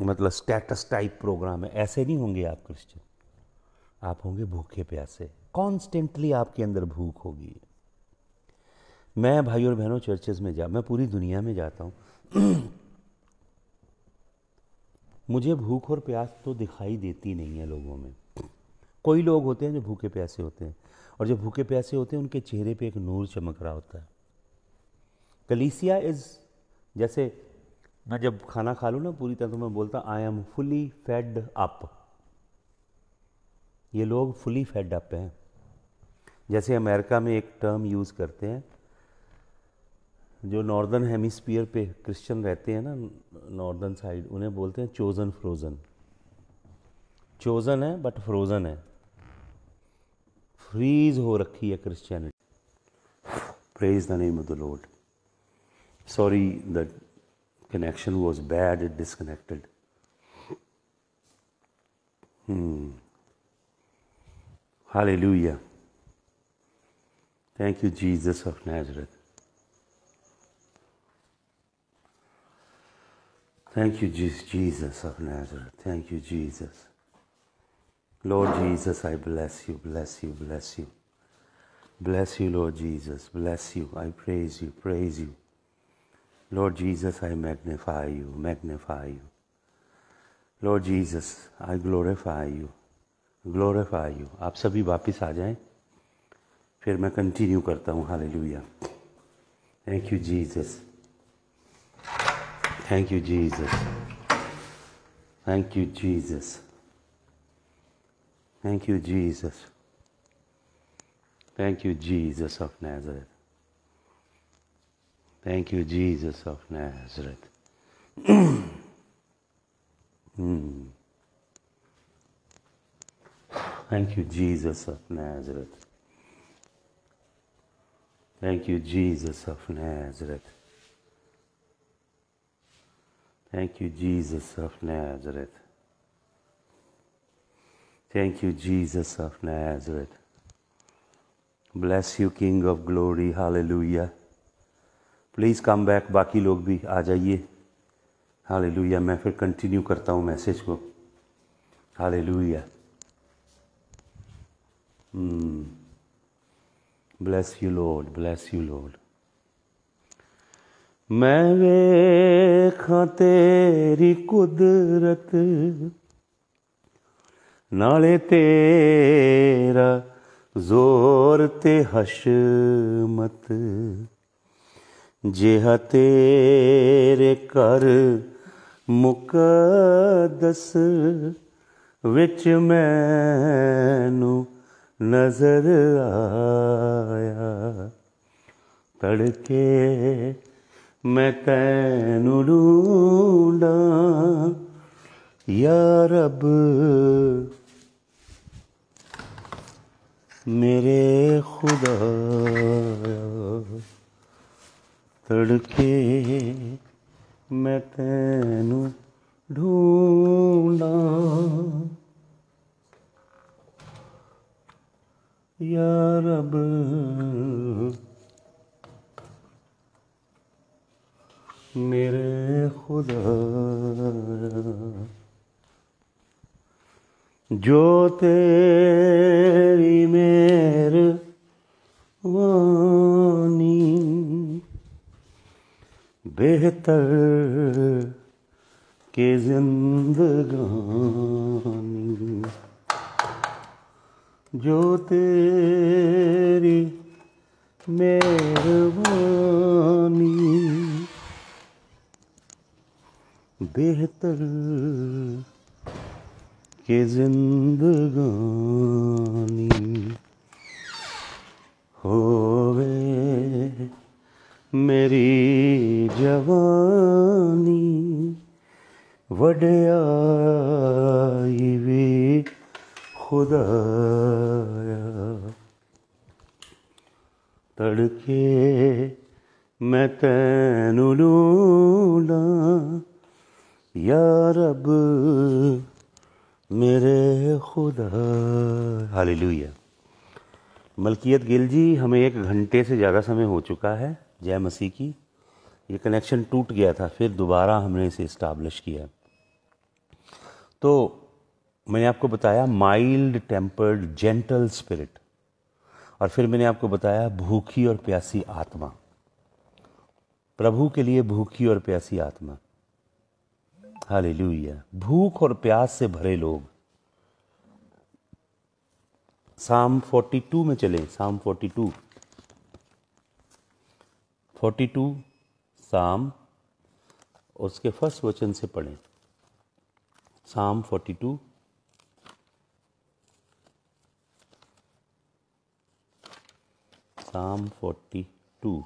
मतलब स्टेटस टाइप प्रोग्राम है ऐसे नहीं होंगे आप क्रिश्चियन आप होंगे भूखे प्यासे कॉन्स्टेंटली आपके अंदर भूख होगी मैं भाई और बहनों चर्चेज़ में जा मैं पूरी दुनिया में जाता हूँ मुझे भूख और प्यास तो दिखाई देती नहीं है लोगों में कोई लोग होते हैं जो भूखे प्यासे होते हैं और जो भूखे प्यासे होते हैं उनके चेहरे पे एक नूर चमक रहा होता है कलीसिया इज़ जैसे मैं जब खाना खा लूँ ना पूरी तरह तो मैं बोलता I am fully fed up ये लोग फुली फेड अप हैं जैसे अमेरिका में एक टर्म यूज़ करते हैं जो नॉर्दर्न हेमिस्फीयर पे क्रिश्चियन रहते हैं ना नॉर्दर्न साइड उन्हें बोलते हैं चोज़न फ्रोज़न चोज़न है बट फ्रोज़न है फ्रीज हो रखी है Christianity praise the name of the Lord sorry the connection was bad disconnected disconnected thank hmm. You thank of jesus Thank you, Jesus of Nazareth. Thank you, Jesus. Lord Jesus, I bless you, bless you, bless you. Bless you, Lord Jesus. Bless you. I praise you, praise you. Lord Jesus, I magnify you, magnify you. Lord Jesus, I glorify you, glorify you. आप सभी वापस आ जाएं फिर मैं कंटिन्यू करता हूँ hallelujah Thank you, Jesus. Thank you, Jesus. Thank you, Jesus. Thank you, Jesus. Thank you, Jesus of Nazareth. Thank you, Jesus of Nazareth. mm. Thank you, Jesus of Nazareth. Thank you, Jesus of Nazareth. Thank you, Jesus of Nazareth. Thank you, Jesus of Nazareth. Bless you king of glory hallelujah please come back बाकी लोग भी आ जाइए हालेलुया मैं फिर कंटिन्यू करता हूँ मैसेज को hallelujah bless you Lord bless you Lord ਮੈਂ ਵੇਖਾਂ ਤੇਰੀ ਕੁਦਰਤ ਨਾਲੇ ਤੇਰਾ ਜ਼ੋਰ ਤੇ ਹਸ਼ਮਤ ਜਿਹਾ ਤੇਰੇ ਕਰ ਮੁਕਦਸ ਵਿੱਚ ਮੈਨੂੰ ਨਜ਼ਰ ਆਇਆ ਤੜਕੇ ਮੈਂ ਤੈਨੂੰ ਢੂੰਡਾਂ ਯਾ ਰੱਬ ਮੇਰੇ ਖੁਦਾ ਤੜਕੇ ਮੈਂ ਤੈਨੂੰ ਢੂੰਡਾਂ ਯਾ ਰੱਬ मेरे खुदा जो तेरी मेर वानी बेहतर के जिंदगानी जो तेरी मेहरबानी बेहतर के जिंदगानी होवे मेरी जवानी ਵਡਿਆਈ ਵੀ ਖੁਦਾਇਆ ਤੜਕੇ ਮੈਂ ਤੈਨੂੰ ਲੂਣਾ या रब मेरे खुदा लुया मलकियत गिल जी हमें एक घंटे से ज़्यादा समय हो चुका है जय मसीह की ये कनेक्शन टूट गया था फिर दोबारा हमने इसे इस्टाब्लिश किया तो मैंने आपको बताया माइल्ड टेम्पर्ड जेंटल स्पिरिट और फिर मैंने आपको बताया भूखी और प्यासी आत्मा प्रभु के लिए भूखी और प्यासी आत्मा हालेलुया भूख और प्यास से भरे लोग साम 42 में चले साम 42 42 साम उसके फर्स्ट वचन से पढ़ें साम 42 साम 42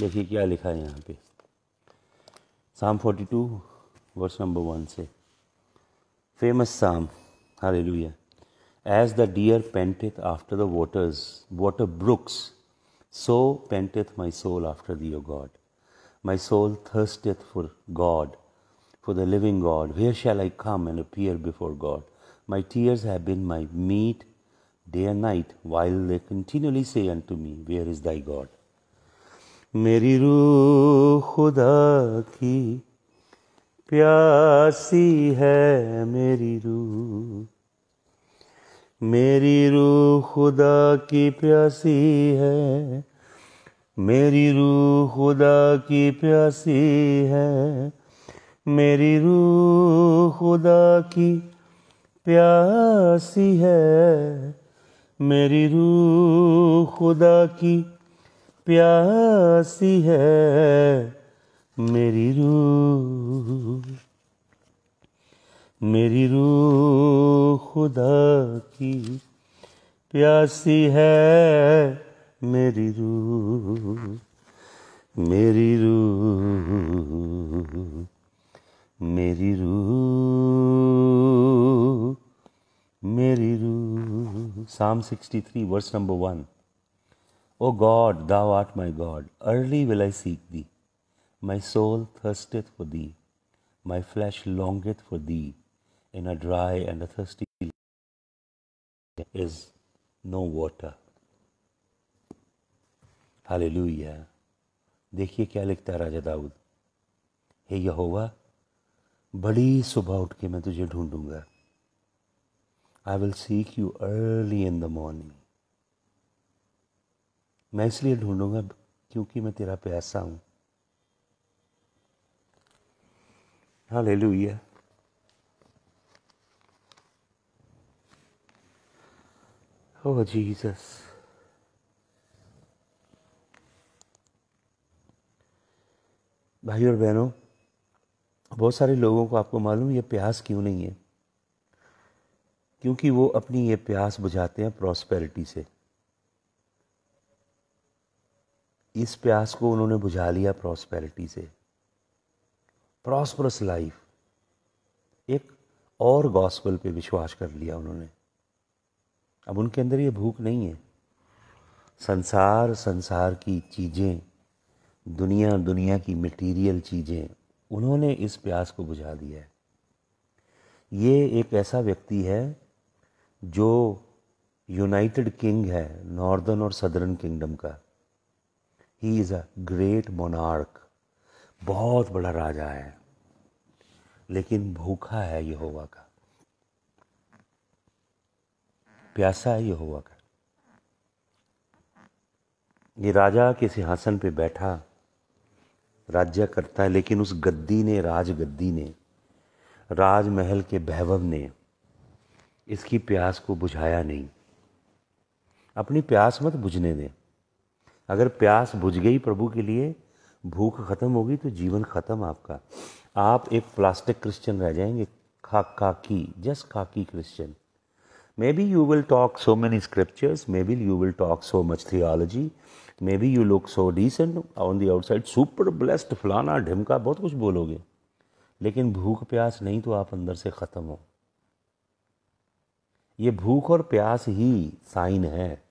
देखिए क्या लिखा है यहाँ पे साम 42 verse नंबर वन से famous psalm hallelujah as the deer panteth after the waters water brooks so panteth my soul after the God My soul thirsteth for God, for the living God. Where shall I come and appear before God? My tears have been my meat day and night, while they continually say unto me, Where is thy God? मेरी रूह खुदा की प्यासी है मेरी रूह मेरी रूह खुदा की प्यासी है मेरी रूह खुदा की प्यासी है मेरी रूह खुदा की प्यासी है मेरी रूह खुदा की प्यासी है मेरी रूह मेरी रूह खुदा की प्यासी है मेरी रूह मेरी रूह मेरी रूह मेरी रूह psalm three verse number one O God, thou art my God, early will I seek thee. My soul thirsteth for thee, my flesh longeth for thee, in a dry and a thirsty land is no water. Hallelujah. देखिए क्या लिखता है राजा दाऊद हे यहोवा बड़ी सुबह उठ के मैं तुझे ढूंढूंगा I will seek you early in the morning मैं इसलिए ढूंढूंगा क्योंकि मैं तेरा प्यासा हूँ हाँ ले लुया ओ जीसस भाई और बहनों बहुत सारे लोगों को आपको मालूम ये प्यास क्यों नहीं है क्योंकि वो अपनी ये प्यास बुझाते हैं प्रॉस्पेरिटी से इस प्यास को उन्होंने बुझा लिया प्रॉस्पेरिटी से प्रॉस्परस लाइफ एक और गॉस्पल पे विश्वास कर लिया उन्होंने अब उनके अंदर ये भूख नहीं है संसार संसार की चीज़ें दुनिया दुनिया की मटेरियल चीज़ें उन्होंने इस प्यास को बुझा दिया है ये एक ऐसा व्यक्ति है जो यूनाइटेड किंग है नॉर्दर्न और सदर्न किंगडम का he is a great monarch बहुत बड़ा राजा है लेकिन भूखा है ये होवा का प्यासा है यह का ये राजा के सिंहासन पे बैठा राज्य करता है लेकिन उस गद्दी ने राज गद्दी ने राजमहल के वैभव ने इसकी प्यास को बुझाया नहीं अपनी प्यास मत बुझने दें अगर प्यास बुझ गई प्रभु के लिए भूख खत्म होगी तो जीवन खत्म आपका आप एक प्लास्टिक क्रिश्चियन रह जाएंगे खा खाकी जस्ट खाकी Christian may be you will talk so many scriptures may be you will talk so much theology may be you look so decent on the outside super blessed फलाना ढिमका बहुत कुछ बोलोगे लेकिन भूख प्यास नहीं तो आप अंदर से ख़त्म हो ये भूख और प्यास ही साइन है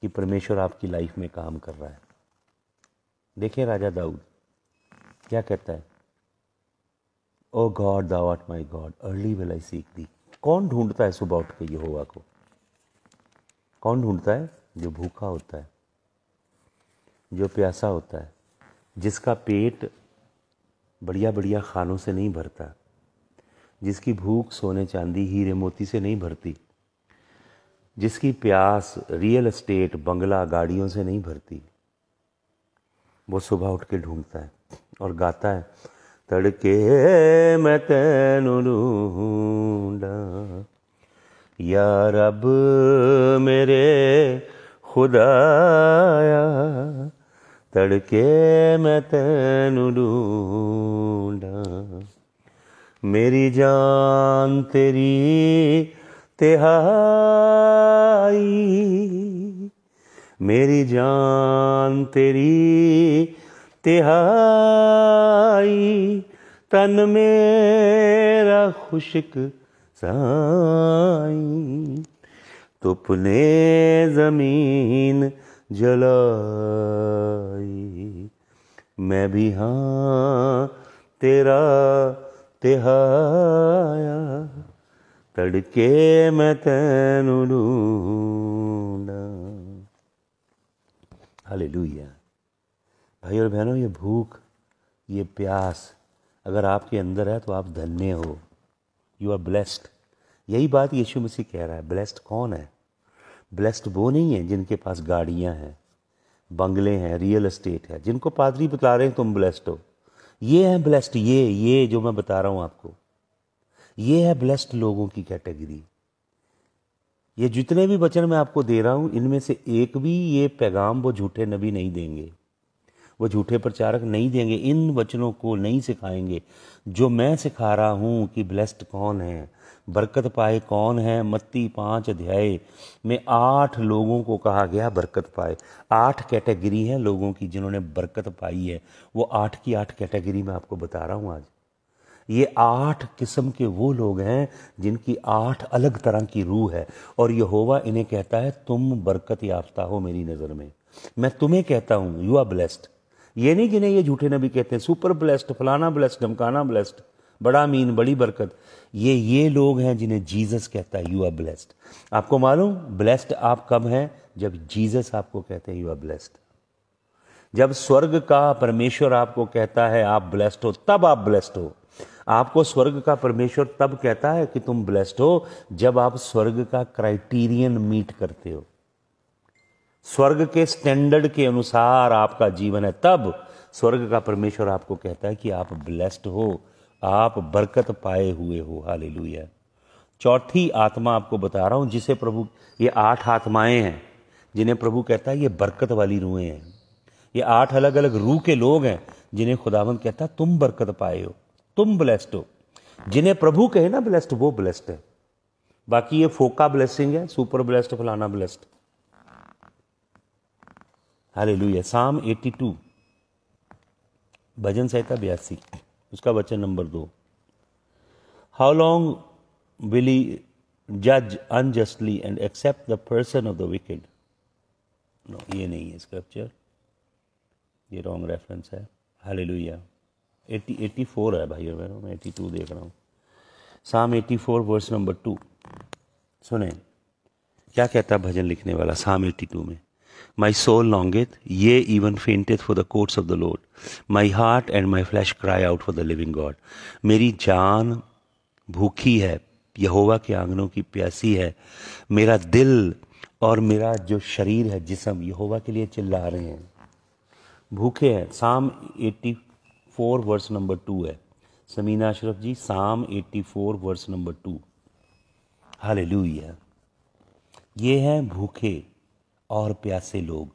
कि परमेश्वर आपकी लाइफ में काम कर रहा है देखिए राजा दाऊद क्या कहता है O God thou art my God early will I seek thee कौन ढूंढता है सुबह उठ के यहोवा को कौन ढूंढता है जो भूखा होता है जो प्यासा होता है जिसका पेट बढ़िया बढ़िया खानों से नहीं भरता जिसकी भूख सोने चांदी हीरे मोती से नहीं भरती जिसकी प्यास रियल एस्टेट बंगला गाड़ियों से नहीं भरती वो सुबह उठ के ढूंढता है और गाता है तड़के मैं तेन ढूंढा या रब मेरे खुदाया तड़के मैं तेन ढूंढा मेरी जान तेरी तिहाई मेरी जान तेरी तिहाई तन मेरा खुशक साई तुपने जमीन जलाई मैं भी हाँ तेरा तिहाया తడికే మెతనుడు हाले भाई और बहनों ये भूख ये प्यास अगर आपके अंदर है तो आप धन्य हो यू आर ब्लेस्ड यही बात यीशु मसीह कह रहा है ब्लेस्ड कौन है ब्लेस्ड वो नहीं है जिनके पास गाड़ियां हैं बंगले हैं रियल एस्टेट है जिनको पादरी बता रहे हैं तुम ब्लेस्ड हो ये हैं ब्लेस्ड ये ये जो मैं बता रहा हूँ आपको ये है ब्लेस्ड लोगों की कैटेगरी ये जितने भी वचन मैं आपको दे रहा हूँ इनमें से एक भी ये पैगाम वो झूठे नबी नहीं देंगे वो झूठे प्रचारक नहीं देंगे इन वचनों को नहीं सिखाएंगे जो मैं सिखा रहा हूं कि ब्लेस्ड कौन है बरकत पाए कौन है मत्ती पांच अध्याय में आठ लोगों को कहा गया बरकत पाए आठ कैटेगरी है लोगों की जिन्होंने बरकत पाई है वो आठ की आठ कैटेगरी मैं आपको बता रहा हूँ आज ये आठ किस्म के वो लोग हैं जिनकी आठ अलग तरह की रूह है और यहोवा इन्हें कहता है तुम बरकत याफ्ता हो मेरी नज़र में मैं तुम्हें कहता हूँ यू आर ब्लेस्ड ये नहीं कि नहीं ये झूठे नबी कहते हैं सुपर ब्लेस्ड फलाना ब्लेस्ड धमकाना ब्लेस्ड बड़ा मीन बड़ी बरकत ये ये लोग हैं जिन्हें जीसस कहता है यू आर ब्लेस्ड आपको मालूम ब्लेस्ड आप कब हैं जब जीसस आपको कहते हैं यू आर ब्लेस्ड जब स्वर्ग का परमेश्वर आपको कहता है आप ब्लेस्ड हो तब आप ब्लेस्ड हो आपको स्वर्ग का परमेश्वर तब कहता है कि तुम ब्लेस्ड हो जब आप स्वर्ग का क्राइटेरियन मीट करते हो स्वर्ग के स्टैंडर्ड के अनुसार आपका जीवन है तब स्वर्ग का परमेश्वर आपको कहता है कि आप ब्लेस्ड हो आप बरकत पाए हुए हो हालेलुया चौथी आत्मा आपको बता रहा हूं जिसे प्रभु ये आठ आत्माएं हैं जिन्हें प्रभु कहता है ये बरकत वाली रूहें हैं ये आठ अलग अलग रूह के लोग हैं जिन्हें खुदावंत कहता है तुम बरकत पाए हो तुम ब्लेस्ड हो जिन्हें प्रभु कहे ना ब्लेस्ड वो ब्लेस्ड है बाकी ये फोका ब्लेसिंग है सुपर ब्लेस्ड फलाना ब्लेस्ड हाले लुया साम टू भजन संहिता बयासी उसका वचन नंबर दो हाउ लॉन्ग विल ही जज unjustly and accept the person of the wicked no ये नहीं है स्क्रिप्चर ये रॉन्ग रेफरेंस है लुया एटी एटी फोर है भाई बहनों मैं एटी टू देख रहा हूँ psalm eighty four verse number two सुने क्या कहता है भजन लिखने वाला साम एटी टू में माई soul longeth yea even fainteth for the courts of the Lord my heart and my flesh cry out for the living God मेरी जान भूखी है यहोवा के आंगनों की प्यासी है मेरा दिल और मेरा जो शरीर है जिसम यहोवा के लिए चिल्ला रहे हैं भूखे हैं साम एटी 84 वर्स नंबर टू है समीना अशरफ जी साम 84 वर्स नंबर टू हाल ये हैं भूखे और प्यासे लोग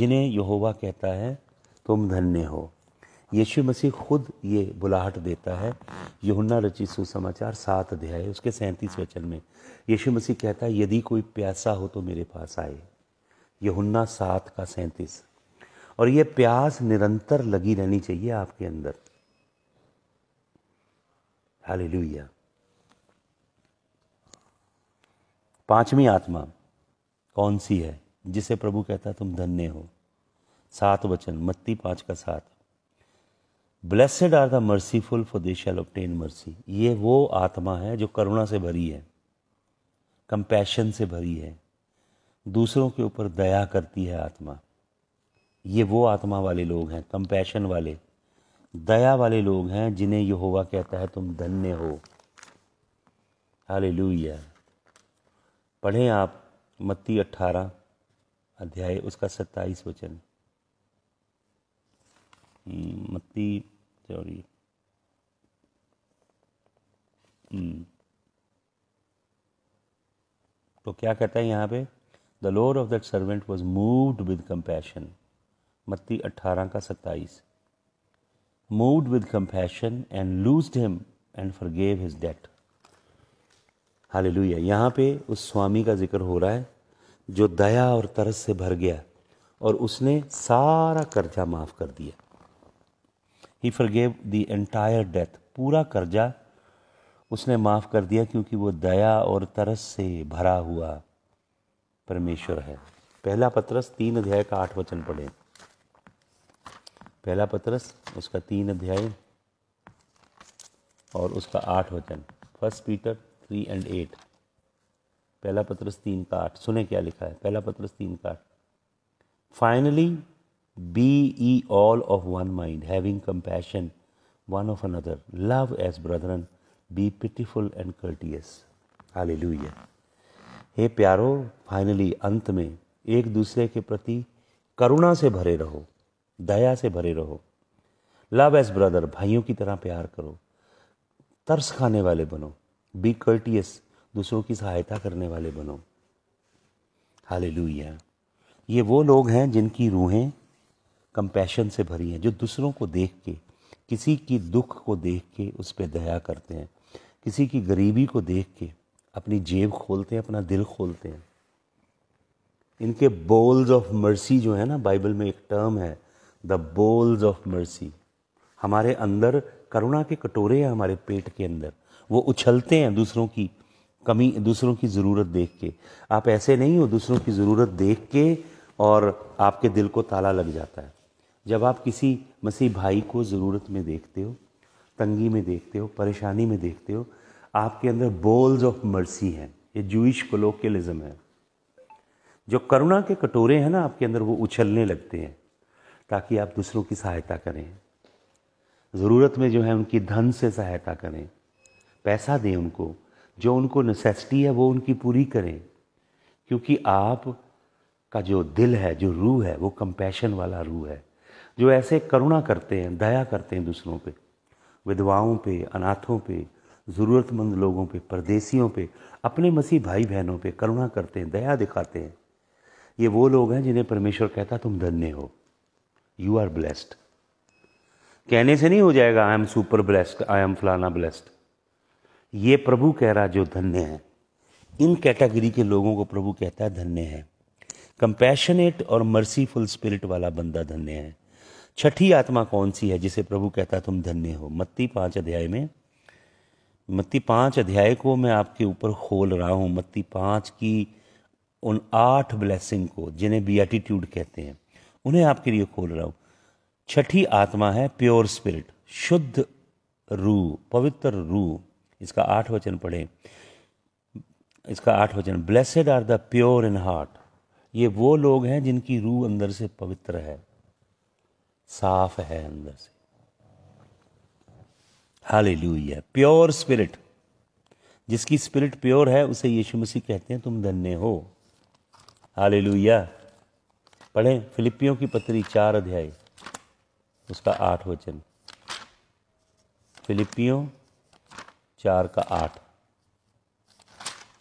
जिन्हें यहोवा कहता है तुम धन्य हो यीशु मसीह खुद ये बुलाहट देता है यहुन्ना रचित सुसमाचार सात अध्याय उसके सैंतीस वचन में यीशु मसीह कहता है यदि कोई प्यासा हो तो मेरे पास आए यहुन्ना सात का सैंतीस और ये प्यास निरंतर लगी रहनी चाहिए आपके अंदर हालेलुया पांचवी आत्मा कौन सी है जिसे प्रभु कहता तुम धन्य हो सात वचन मत्ती पांच का सात blessed are the merciful for they shall obtain mercy ये वो आत्मा है जो करुणा से भरी है कंपैशन से भरी है दूसरों के ऊपर दया करती है आत्मा ये वो आत्मा वाले लोग हैं कंपैशन वाले दया वाले लोग हैं जिन्हें यहोवा कहता है तुम धन्य हो हाले पढ़ें आप मत्ती अट्ठारह अध्याय उसका सत्ताईस वचन हम्म, मत्ती सॉरी हम्म। तो क्या कहता है यहाँ पे the lord of that servant was moved with compassion Matti 18 का सत्ताईस moved with compassion and loosed him and gave his debt लुया यहाँ पे उस स्वामी का जिक्र हो रहा है जो दया और तरस से भर गया और उसने सारा कर्जा माफ़ कर दिया he forgave their debt पूरा कर्जा उसने माफ़ कर दिया क्योंकि वो दया और तरस से भरा हुआ परमेश्वर है पहला पत्रस तीन अध्याय का आठ वचन पढ़े पहला पत्रस उसका तीन अध्याय और उसका आठ वचन first Peter three and eight पहला पत्रस तीन का आठ सुने क्या लिखा है पहला पत्रस तीन का आठ finally be ye all of one mind having compassion one of another love as brethren be pitiful and courteous हाल हे प्यारो फाइनली अंत में एक दूसरे के प्रति करुणा से भरे रहो दया से भरे रहो लव एज ब्रदर भाइयों की तरह प्यार करो तरस खाने वाले बनो बी कर्टियस दूसरों की सहायता करने वाले बनो हाले ये वो लोग हैं जिनकी रूहें कंपैशन से भरी हैं जो दूसरों को देख के किसी की दुख को देख के उस पर दया करते हैं किसी की गरीबी को देख के अपनी जेब खोलते हैं अपना दिल खोलते हैं इनके बोल्स ऑफ मर्सी जो है ना बाइबल में एक टर्म है द बोल्स ऑफ मर्सी हमारे अंदर करुणा के कटोरे हैं हमारे पेट के अंदर वो उछलते हैं दूसरों की कमी दूसरों की ज़रूरत देख के आप ऐसे नहीं हो दूसरों की ज़रूरत देख के और आपके दिल को ताला लग जाता है जब आप किसी मसीह भाई को ज़रूरत में देखते हो तंगी में देखते हो परेशानी में देखते हो आपके अंदर बोल्स ऑफ मर्सी हैं ये जूश कोलोकलिज़म है जो करुणा के कटोरे हैं ना आपके अंदर वो उछलने लगते हैं ताकि आप दूसरों की सहायता करें ज़रूरत में जो है उनकी धन से सहायता करें पैसा दें उनको जो उनको नेसेसिटी है वो उनकी पूरी करें क्योंकि आप का जो दिल है जो रूह है वो कंपैशन वाला रूह है जो ऐसे करुणा करते हैं दया करते हैं दूसरों पे विधवाओं पे अनाथों पे ज़रूरतमंद लोगों पे परदेसियों पे अपने मसीह भाई बहनों पे करुणा करते हैं दया दिखाते हैं ये वो लोग हैं जिन्हें परमेश्वर कहता तुम धन्य हो यू आर ब्लेस्ड कहने से नहीं हो जाएगा I am super blessed I am फलाना ब्लेस्ड ये प्रभु कह रहा जो धन्य है इन कैटेगरी के लोगों को प्रभु कहता है धन्य है कंपैशनेट और मर्सीफुल स्पिरिट वाला बंदा धन्य है छठी आत्मा कौन सी है जिसे प्रभु कहता तुम धन्य हो मत्ती पांच अध्याय में मत्ती पांच अध्याय को मैं आपके ऊपर खोल रहा हूँ मत्ती पांच की उन आठ ब्लेसिंग को जिन्हें बी कहते हैं उन्हें आपके लिए खोल रहा हूं छठी आत्मा है प्योर स्पिरिट शुद्ध रू पवित्र रू इसका आठ वचन पढ़ें इसका आठ वचन blessed are the pure in heart ये वो लोग हैं जिनकी रूह अंदर से पवित्र है साफ है अंदर से हाले प्योर स्पिरिट जिसकी स्पिरिट प्योर है उसे यीशु मसीह कहते हैं तुम धन्य हो हाल पढ़ें फिलिपियों की पत्री चार अध्याय उसका आठ वचन फिलिपियों चार का आठ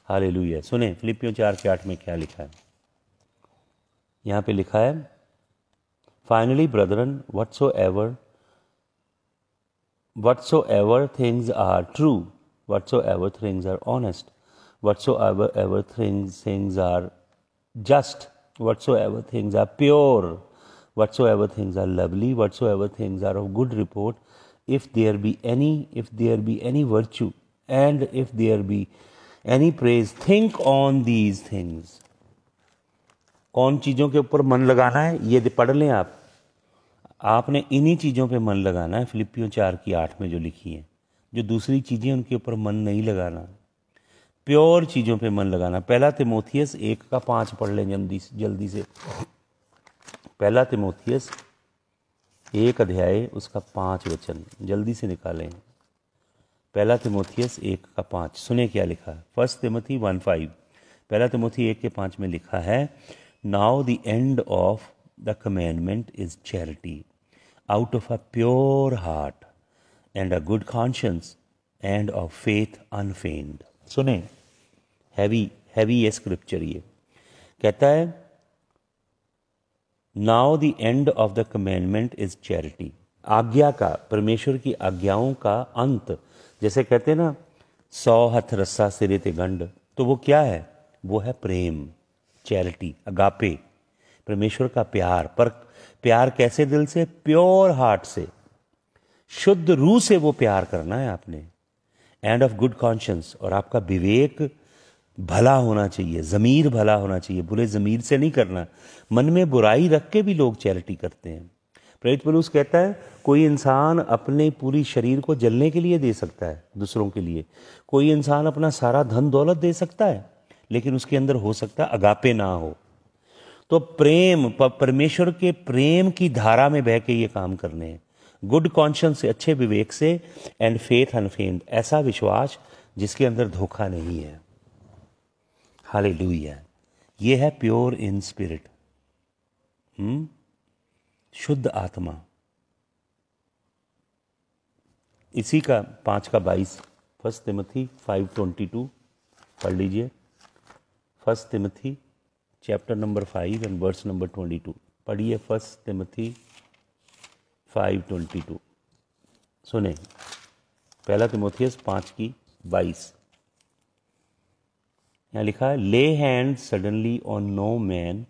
हाले लुया सुने फिलिपियों चार के आठ में क्या लिखा है यहाँ पे लिखा है finally brethren whatsoever whatsoever things are true whatsoever things are honest whatsoever ever things things are just whatsoever things are pure, whatsoever things are lovely, whatsoever things are of good report, if there be any, if there be any virtue, and if there be any praise, think on these things. कौन चीज़ों के ऊपर मन लगाना है ये पढ़ लें आप आपने इन्हीं चीज़ों पे मन लगाना है फिलिपियो चार की आठ में जो लिखी है जो दूसरी चीज़ें उनके ऊपर मन नहीं लगाना प्योर चीज़ों पे मन लगाना पहला तिमोथियस एक का पाँच पढ़ लें जल्दी जल्दी से पहला तिमोथियस एक अध्याय उसका पाँच वचन जल्दी से निकालें पहला तिमोथियस एक का पाँच सुने क्या लिखा है फर्स्ट तिमोथी वन फाइव पहला तिमोथी एक के पाँच में लिखा है now the end of the commandment is charity out of a pure heart and a good conscience and of faith unfeigned सुने हैवी हैवी है स्क्रिप्चर ये कहता है now the end of the commandment is charity आज्ञा का परमेश्वर की आज्ञाओं का अंत जैसे कहते हैं ना सौ हथ रस्सा सिरे ते गंड तो वो क्या है वो है प्रेम चैरिटी अगापे परमेश्वर का प्यार पर प्यार कैसे दिल से प्योर हार्ट से शुद्ध रूह से वो प्यार करना है आपने एंड ऑफ गुड कॉन्शियंस और आपका विवेक भला होना चाहिए ज़मीर भला होना चाहिए बुरे ज़मीर से नहीं करना मन में बुराई रख के भी लोग चैरिटी करते हैं प्रेत पलूस कहता है कोई इंसान अपने पूरी शरीर को जलने के लिए दे सकता है दूसरों के लिए कोई इंसान अपना सारा धन दौलत दे सकता है लेकिन उसके अंदर हो सकता है अगापे ना हो तो प्रेम परमेश्वर के प्रेम की धारा में बह के ये काम करने हैं गुड कॉन्शियस से अच्छे विवेक से एंड फेथ अनफेंड ऐसा विश्वास जिसके अंदर धोखा नहीं है हाले ये है प्योर इन स्पिरिट हम्म? शुद्ध आत्मा इसी का पाँच का बाईस first Timothy five twenty two पढ़ लीजिए first Timothy chapter number five and verse number twenty two पढ़िए first Timothy five twenty two सुने पहला तिमोथियस पाँच की बाईस यहाँ लिखा है lay hand suddenly on no man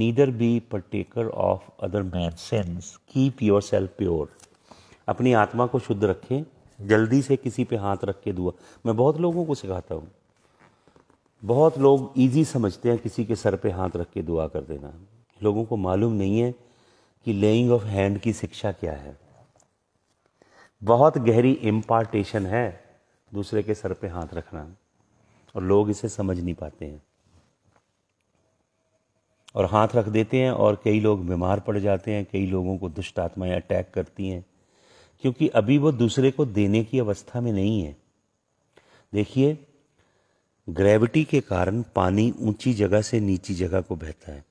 neither be partaker of other man sins keep your self pure अपनी आत्मा को शुद्ध रखें जल्दी से किसी पे हाथ रख के दुआ मैं बहुत लोगों को सिखाता हूँ बहुत लोग इजी समझते हैं किसी के सर पे हाथ रख के दुआ कर देना लोगों को मालूम नहीं है कि लेइंग ऑफ हैंड की शिक्षा क्या है बहुत गहरी इम्पार्टेशन है दूसरे के सर पे हाथ रखना और लोग इसे समझ नहीं पाते हैं और हाथ रख देते हैं और कई लोग बीमार पड़ जाते हैं कई लोगों को दुष्ट आत्माएं अटैक करती हैं क्योंकि अभी वो दूसरे को देने की अवस्था में नहीं है देखिए ग्रेविटी के कारण पानी ऊंची जगह से नीची जगह को बहता है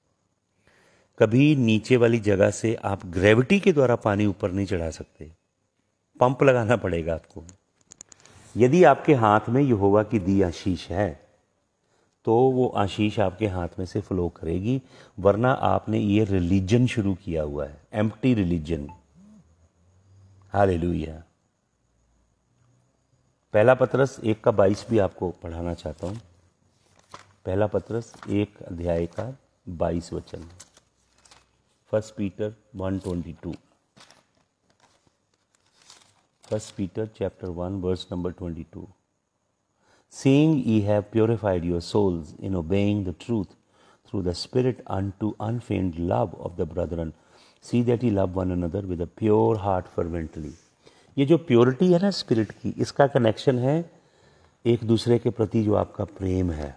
कभी नीचे वाली जगह से आप ग्रेविटी के द्वारा पानी ऊपर नहीं चढ़ा सकते पंप लगाना पड़ेगा आपको यदि आपके हाथ में यहोवा की दी आशीष है तो वो आशीष आपके हाथ में से फ्लो करेगी वरना आपने ये रिलीजन शुरू किया हुआ है एम्प्टी रिलीजन हाल पहला पत्रस एक का बाईस भी आपको पढ़ाना चाहता हूँ पहला पत्रस एक अध्याय का बाईस वचन first Peter one twenty two first Peter chapter one verse number twenty two seeing ye have purified your souls in obeying the truth through the spirit unto unfeigned love of the brethren see that ye love one another with a pure heart fervently ये जो प्योरिटी है ना स्पिरिट की इसका कनेक्शन है एक दूसरे के प्रति जो आपका प्रेम है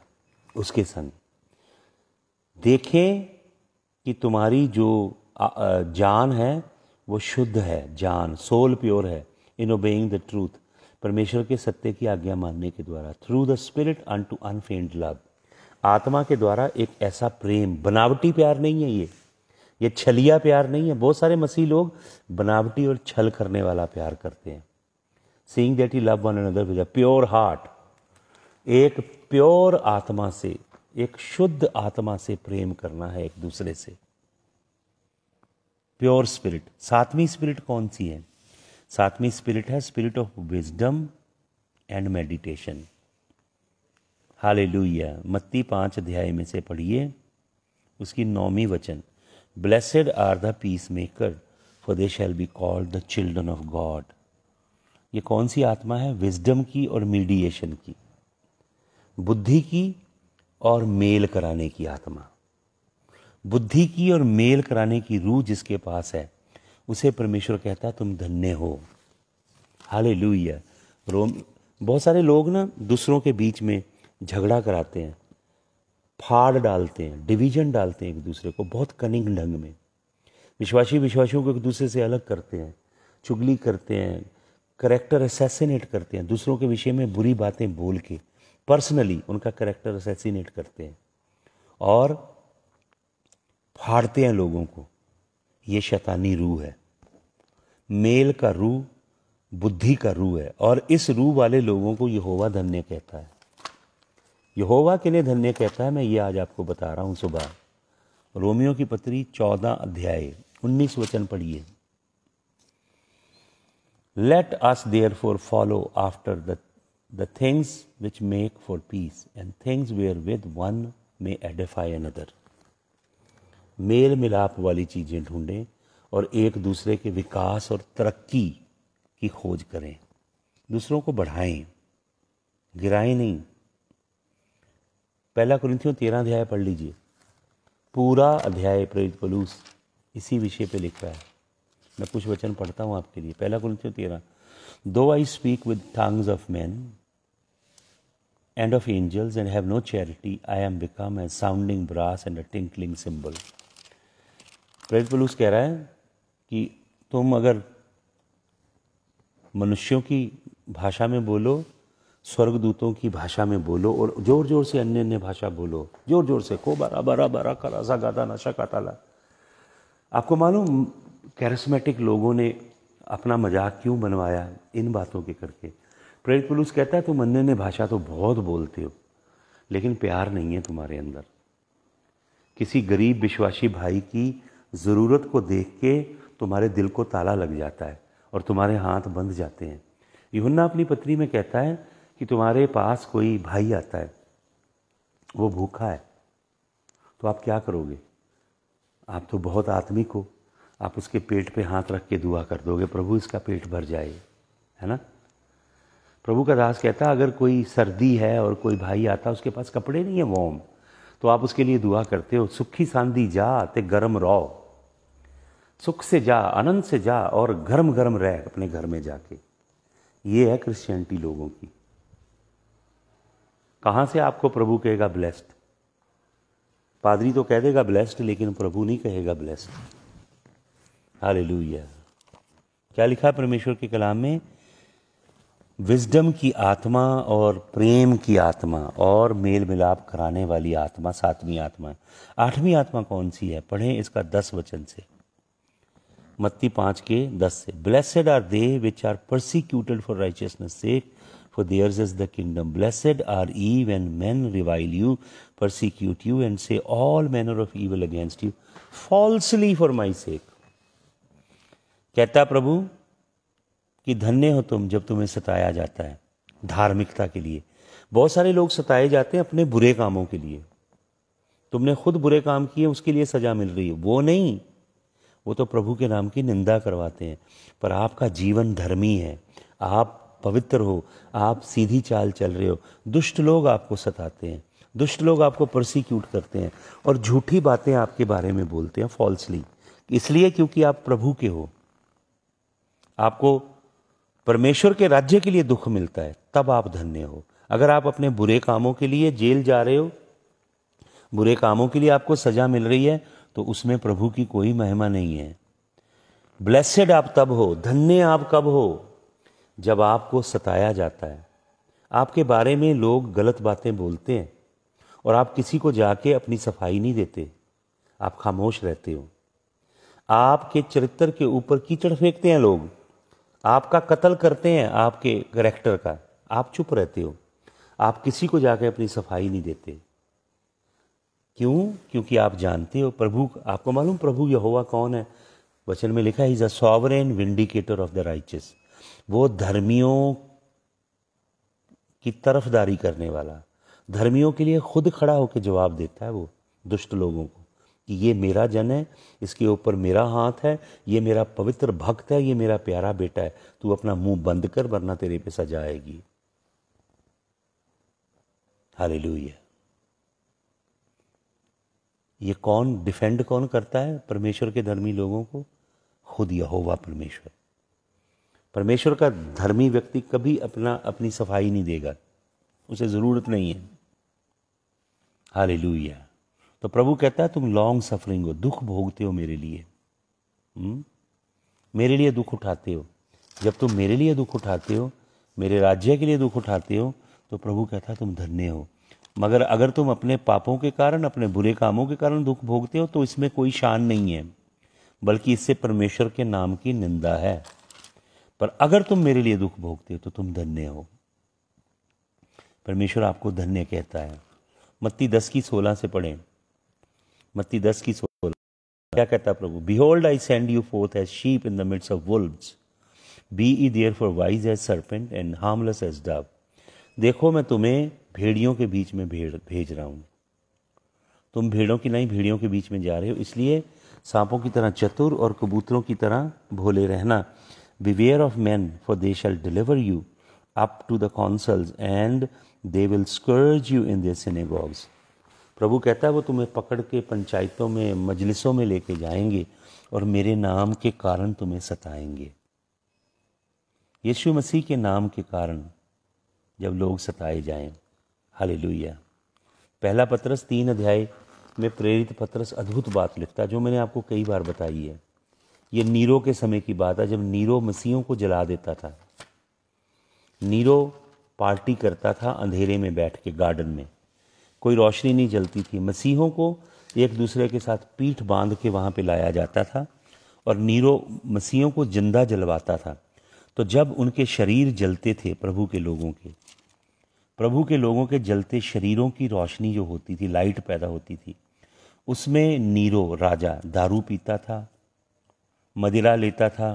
उसके संग देखें कि तुम्हारी जो जान है वो शुद्ध है जान सोल प्योर है इन ओबेइंग द ट्रूथ परमेश्वर के सत्य की आज्ञा मानने के द्वारा through the spirit unto unfeigned love आत्मा के द्वारा एक ऐसा प्रेम बनावटी प्यार नहीं है ये ये छलिया प्यार नहीं है बहुत सारे मसीह लोग बनावटी और छल करने वाला प्यार करते हैं seeing that he love one another with pure heart एक प्योर आत्मा से एक शुद्ध आत्मा से प्रेम करना है एक दूसरे से प्योर स्पिरिट सातवीं स्पिरिट कौन सी है सातवीं स्पिरिट है spirit of wisdom and meditation hallelujah मत्ती पांच अध्याय में से पढ़िए उसकी नौवीं वचन blessed are the peace maker for they shall be called the children of God ये कौन सी आत्मा है विजडम की और मीडिएशन की बुद्धि की और मेल कराने की आत्मा बुद्धि की और मेल कराने की रूह जिसके पास है उसे परमेश्वर कहता है तुम धन्य हो हाले रोम बहुत सारे लोग ना दूसरों के बीच में झगड़ा कराते हैं फाड़ डालते हैं डिवीजन डालते हैं एक दूसरे को बहुत कनिंग ढंग में विश्वासी विश्वासियों को एक दूसरे से अलग करते हैं चुगली करते हैं करेक्टर असैसिनेट करते हैं दूसरों के विषय में बुरी बातें बोल के पर्सनली उनका करेक्टर असैसिनेट करते हैं और फाड़ते हैं लोगों को ये शैतानी रूह है मेल का रूह बुद्धि का रूह है और इस रूह वाले लोगों को यहोवा धन्य कहता है यहोवा के लिए धन्य कहता है मैं ये आज आपको बता रहा हूँ सुबह रोमियो की पत्री चौदह अध्याय उन्नीस वचन पढ़िए let us therefore follow after the the things which make for peace and things wherewith one may edify another मेल मिलाप वाली चीज़ें ढूंढें और एक दूसरे के विकास और तरक्की की खोज करें दूसरों को बढ़ाएं गिराएं नहीं पहला कुरिंथियों तेरह अध्याय पढ़ लीजिए पूरा अध्याय प्रेरित पलूस इसी विषय पे लिखा है मैं कुछ वचन पढ़ता हूँ आपके लिए पहला कुरिंथियों तेरह दो I speak with tongues of man and of angels and have no charity I am become a sounding brass and a tinkling cymbal प्रेरित पलूस कह रहा है कि तुम अगर मनुष्यों की भाषा में बोलो स्वर्गदूतों की भाषा में बोलो और जोर जोर से अन्य अन्य भाषा बोलो जोर जोर से को बारा बारा बारा कर सा गादा नशा ताला आपको मालूम कैरिस्मेटिक लोगों ने अपना मजाक क्यों बनवाया इन बातों के करके प्रेरित पुलुस कहता है तुम अन्य अन्य भाषा तो बहुत बोलते हो लेकिन प्यार नहीं है तुम्हारे अंदर किसी गरीब विश्वासी भाई की ज़रूरत को देख के तुम्हारे दिल को ताला लग जाता है और तुम्हारे हाथ बंध जाते हैं युना अपनी पत्नी में कहता है कि तुम्हारे पास कोई भाई आता है वो भूखा है तो आप क्या करोगे आप तो बहुत आत्मिक हो आप उसके पेट पे हाथ रख के दुआ कर दोगे प्रभु इसका पेट भर जाए है ना प्रभु का दास कहता अगर कोई सर्दी है और कोई भाई आता उसके पास कपड़े नहीं है वॉम तो आप उसके लिए दुआ करते हो सुखी सांदी जा ते गर्म रहो सुख से जा आनंद से जा और गर्म गर्म रह अपने घर में जाके ये है क्रिश्चियनिटी लोगों की कहां से आपको प्रभु कहेगा ब्लेस्ड पादरी तो कह देगा ब्लेस्ड लेकिन प्रभु नहीं कहेगा ब्लेस्ड हाले क्या लिखा है परमेश्वर के कलाम में विजडम की आत्मा और प्रेम की आत्मा और मेल मिलाप कराने वाली आत्मा सातवीं आत्मा आठवीं आत्मा कौन सी है पढ़ें इसका दस वचन से मत्ती पाँच के दस से blessed are they which are persecuted for righteousness sake for there is the kingdom Blessed are ye when man revile you persecute you and say all manner of evil against you falsely for my sake कहता प्रभु कि धन्य हो तुम जब तुम्हें सताया जाता है धार्मिकता के लिए बहुत सारे लोग सताए जाते हैं अपने बुरे कामों के लिए तुमने खुद बुरे काम किए उसके लिए सजा मिल रही है वो नहीं वो तो प्रभु के नाम की निंदा करवाते हैं पर आपका जीवन धर्मी है आप पवित्र हो आप सीधी चाल चल रहे हो दुष्ट लोग आपको सताते हैं दुष्ट लोग आपको प्रोसिक्यूट करते हैं और झूठी बातें आपके बारे में बोलते हैं फॉल्सली इसलिए क्योंकि आप प्रभु के हो आपको परमेश्वर के राज्य के लिए दुख मिलता है तब आप धन्य हो अगर आप अपने बुरे कामों के लिए जेल जा रहे हो बुरे कामों के लिए आपको सजा मिल रही है तो उसमें प्रभु की कोई महिमा नहीं है ब्लेसेड आप तब हो धन्य आप कब हो जब आपको सताया जाता है आपके बारे में लोग गलत बातें बोलते हैं और आप किसी को जाके अपनी सफाई नहीं देते आप खामोश रहते हो आपके चरित्र के ऊपर कीचड़ फेंकते हैं लोग आपका कत्ल करते हैं आपके करेक्टर का आप चुप रहते हो आप किसी को जाके अपनी सफाई नहीं देते क्यों क्योंकि आप जानते हो प्रभु आपको मालूम प्रभु यहोवा कौन है वचन में लिखा है is a sovereign vindicator of the righteous वो धर्मियों की तरफदारी करने वाला धर्मियों के लिए खुद खड़ा होकर जवाब देता है वो दुष्ट लोगों को कि ये मेरा जन है इसके ऊपर मेरा हाथ है ये मेरा पवित्र भक्त है ये मेरा प्यारा बेटा है तू अपना मुंह बंद कर वरना तेरे पे सजा आएगी है ये कौन डिफेंड कौन करता है परमेश्वर के धर्मी लोगों को खुद यहोवा परमेश्वर परमेश्वर का धर्मी व्यक्ति कभी अपना अपनी सफाई नहीं देगा उसे ज़रूरत नहीं है हाल तो प्रभु कहता है तुम लॉन्ग सफरिंग हो दुख भोगते हो मेरे लिए हुँ? हम्म? मेरे लिए दुख उठाते हो जब तुम मेरे लिए दुख उठाते हो मेरे राज्य के लिए दुख उठाते हो तो प्रभु कहता है तुम धन्य हो मगर अगर तुम अपने पापों के कारण अपने बुरे कामों के कारण दुख भोगते हो तो इसमें कोई शान नहीं है बल्कि इससे परमेश्वर के नाम की निंदा है पर अगर तुम मेरे लिए दुख भोगते हो तो तुम धन्य हो परमेश्वर आपको धन्य कहता है मत्ती दस की सोलह से पढ़ें मत्ती दस की सोलह क्या कहता प्रभु behold I send you forth as sheep in the midst of wolves be ye therefore wise as serpent and harmless as dove देखो मैं तुम्हें भेड़ियों के बीच में भेड़ भेज रहा हूँ तुम भेड़ों की नहीं भेड़ियों के बीच में जा रहे हो इसलिए सांपों की तरह चतुर और कबूतरों की तरह भोले रहना beware of man for they shall deliver you up to the councils and they will scourge you in their synagogues प्रभु कहता है वो तुम्हें पकड़ के पंचायतों में मजलिसों में लेके जाएंगे और मेरे नाम के कारण तुम्हें सताएंगे यीशु मसीह के नाम के कारण जब लोग सताए जाएं हालेलुया पहला पत्रस तीन अध्याय में प्रेरित पत्रस अद्भुत बात लिखता है जो मैंने आपको कई बार बताई है ये नीरो के समय की बात है जब नीरो मसीहों को जला देता था नीरो पार्टी करता था अंधेरे में बैठ के गार्डन में कोई रोशनी नहीं जलती थी मसीहों को एक दूसरे के साथ पीठ बांध के वहाँ पे लाया जाता था और नीरो मसीहों को जिंदा जलवाता था तो जब उनके शरीर जलते थे प्रभु के लोगों के प्रभु के लोगों के जलते शरीरों की रोशनी जो होती थी लाइट पैदा होती थी उसमें नीरो राजा दारू पीता था मदिरा लेता था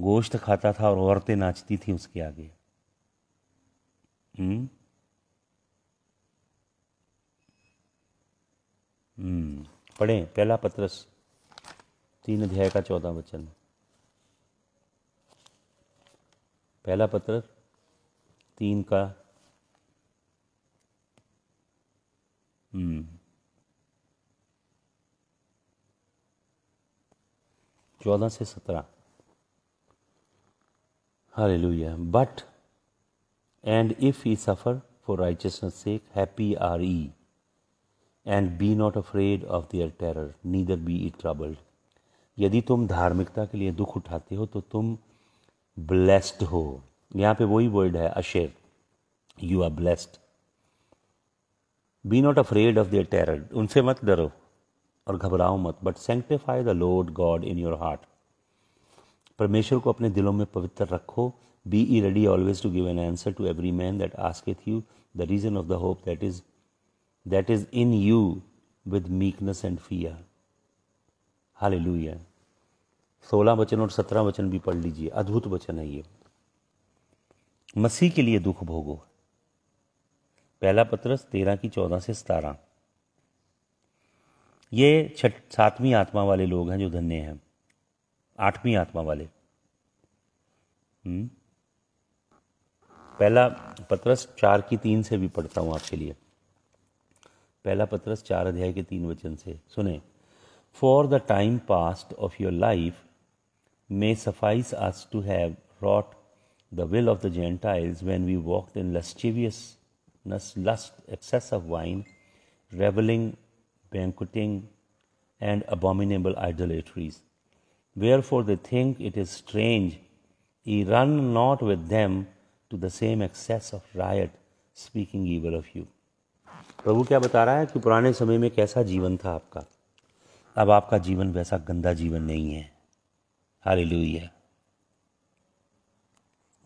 गोश्त खाता था और औरतें नाचती थी उसके आगे हम्म? हम्म पढ़ें पहला पत्रस तीन अध्याय का चौदह वचन पहला पत्र तीन का हम्म। चौदह से सत्रह hallelujah but and if ye suffer for righteousness sake happy are ye and be not afraid of their terror neither be ye troubled यदि तुम धार्मिकता के लिए दुख उठाते हो तो तुम ब्लेस्ड हो यहाँ पे वही वर्ड है अशेर you are blessed be not afraid of their terror उनसे मत डरो और घबराओ मत but sanctify the Lord God in your heart परमेश्वर को अपने दिलों में पवित्र रखो be ye ready always to give an answer to every man that इथ you the reason of the hope that is that is in you with meekness and fear hallelujah सोलह वचन और सत्रह वचन भी पढ़ लीजिए अद्भुत वचन है ये मसीह के लिए दुख भोगो पहला पत्रस तेरह की चौदह से सतारह ये छठ सातवीं आत्मा वाले लोग हैं जो धन्य हैं आठवीं आत्मा वाले हम्म। पहला पत्रस चार की तीन से भी पढ़ता हूँ आपके लिए पहला पत्रस चार अध्याय के तीन वचन से सुने for the time past of your life may suffice us to have wrought the will of the Gentiles when we walk in lascivious lust, excess of wine, reveling, banqueting, and abominable idolatries. Wherefore they think it is strange, ye run not with them to the same excess of riot, speaking evil of you. प्रभु क्या बता रहा है कि पुराने समय में कैसा जीवन था आपका अब आपका जीवन वैसा गंदा जीवन नहीं है हाल लुया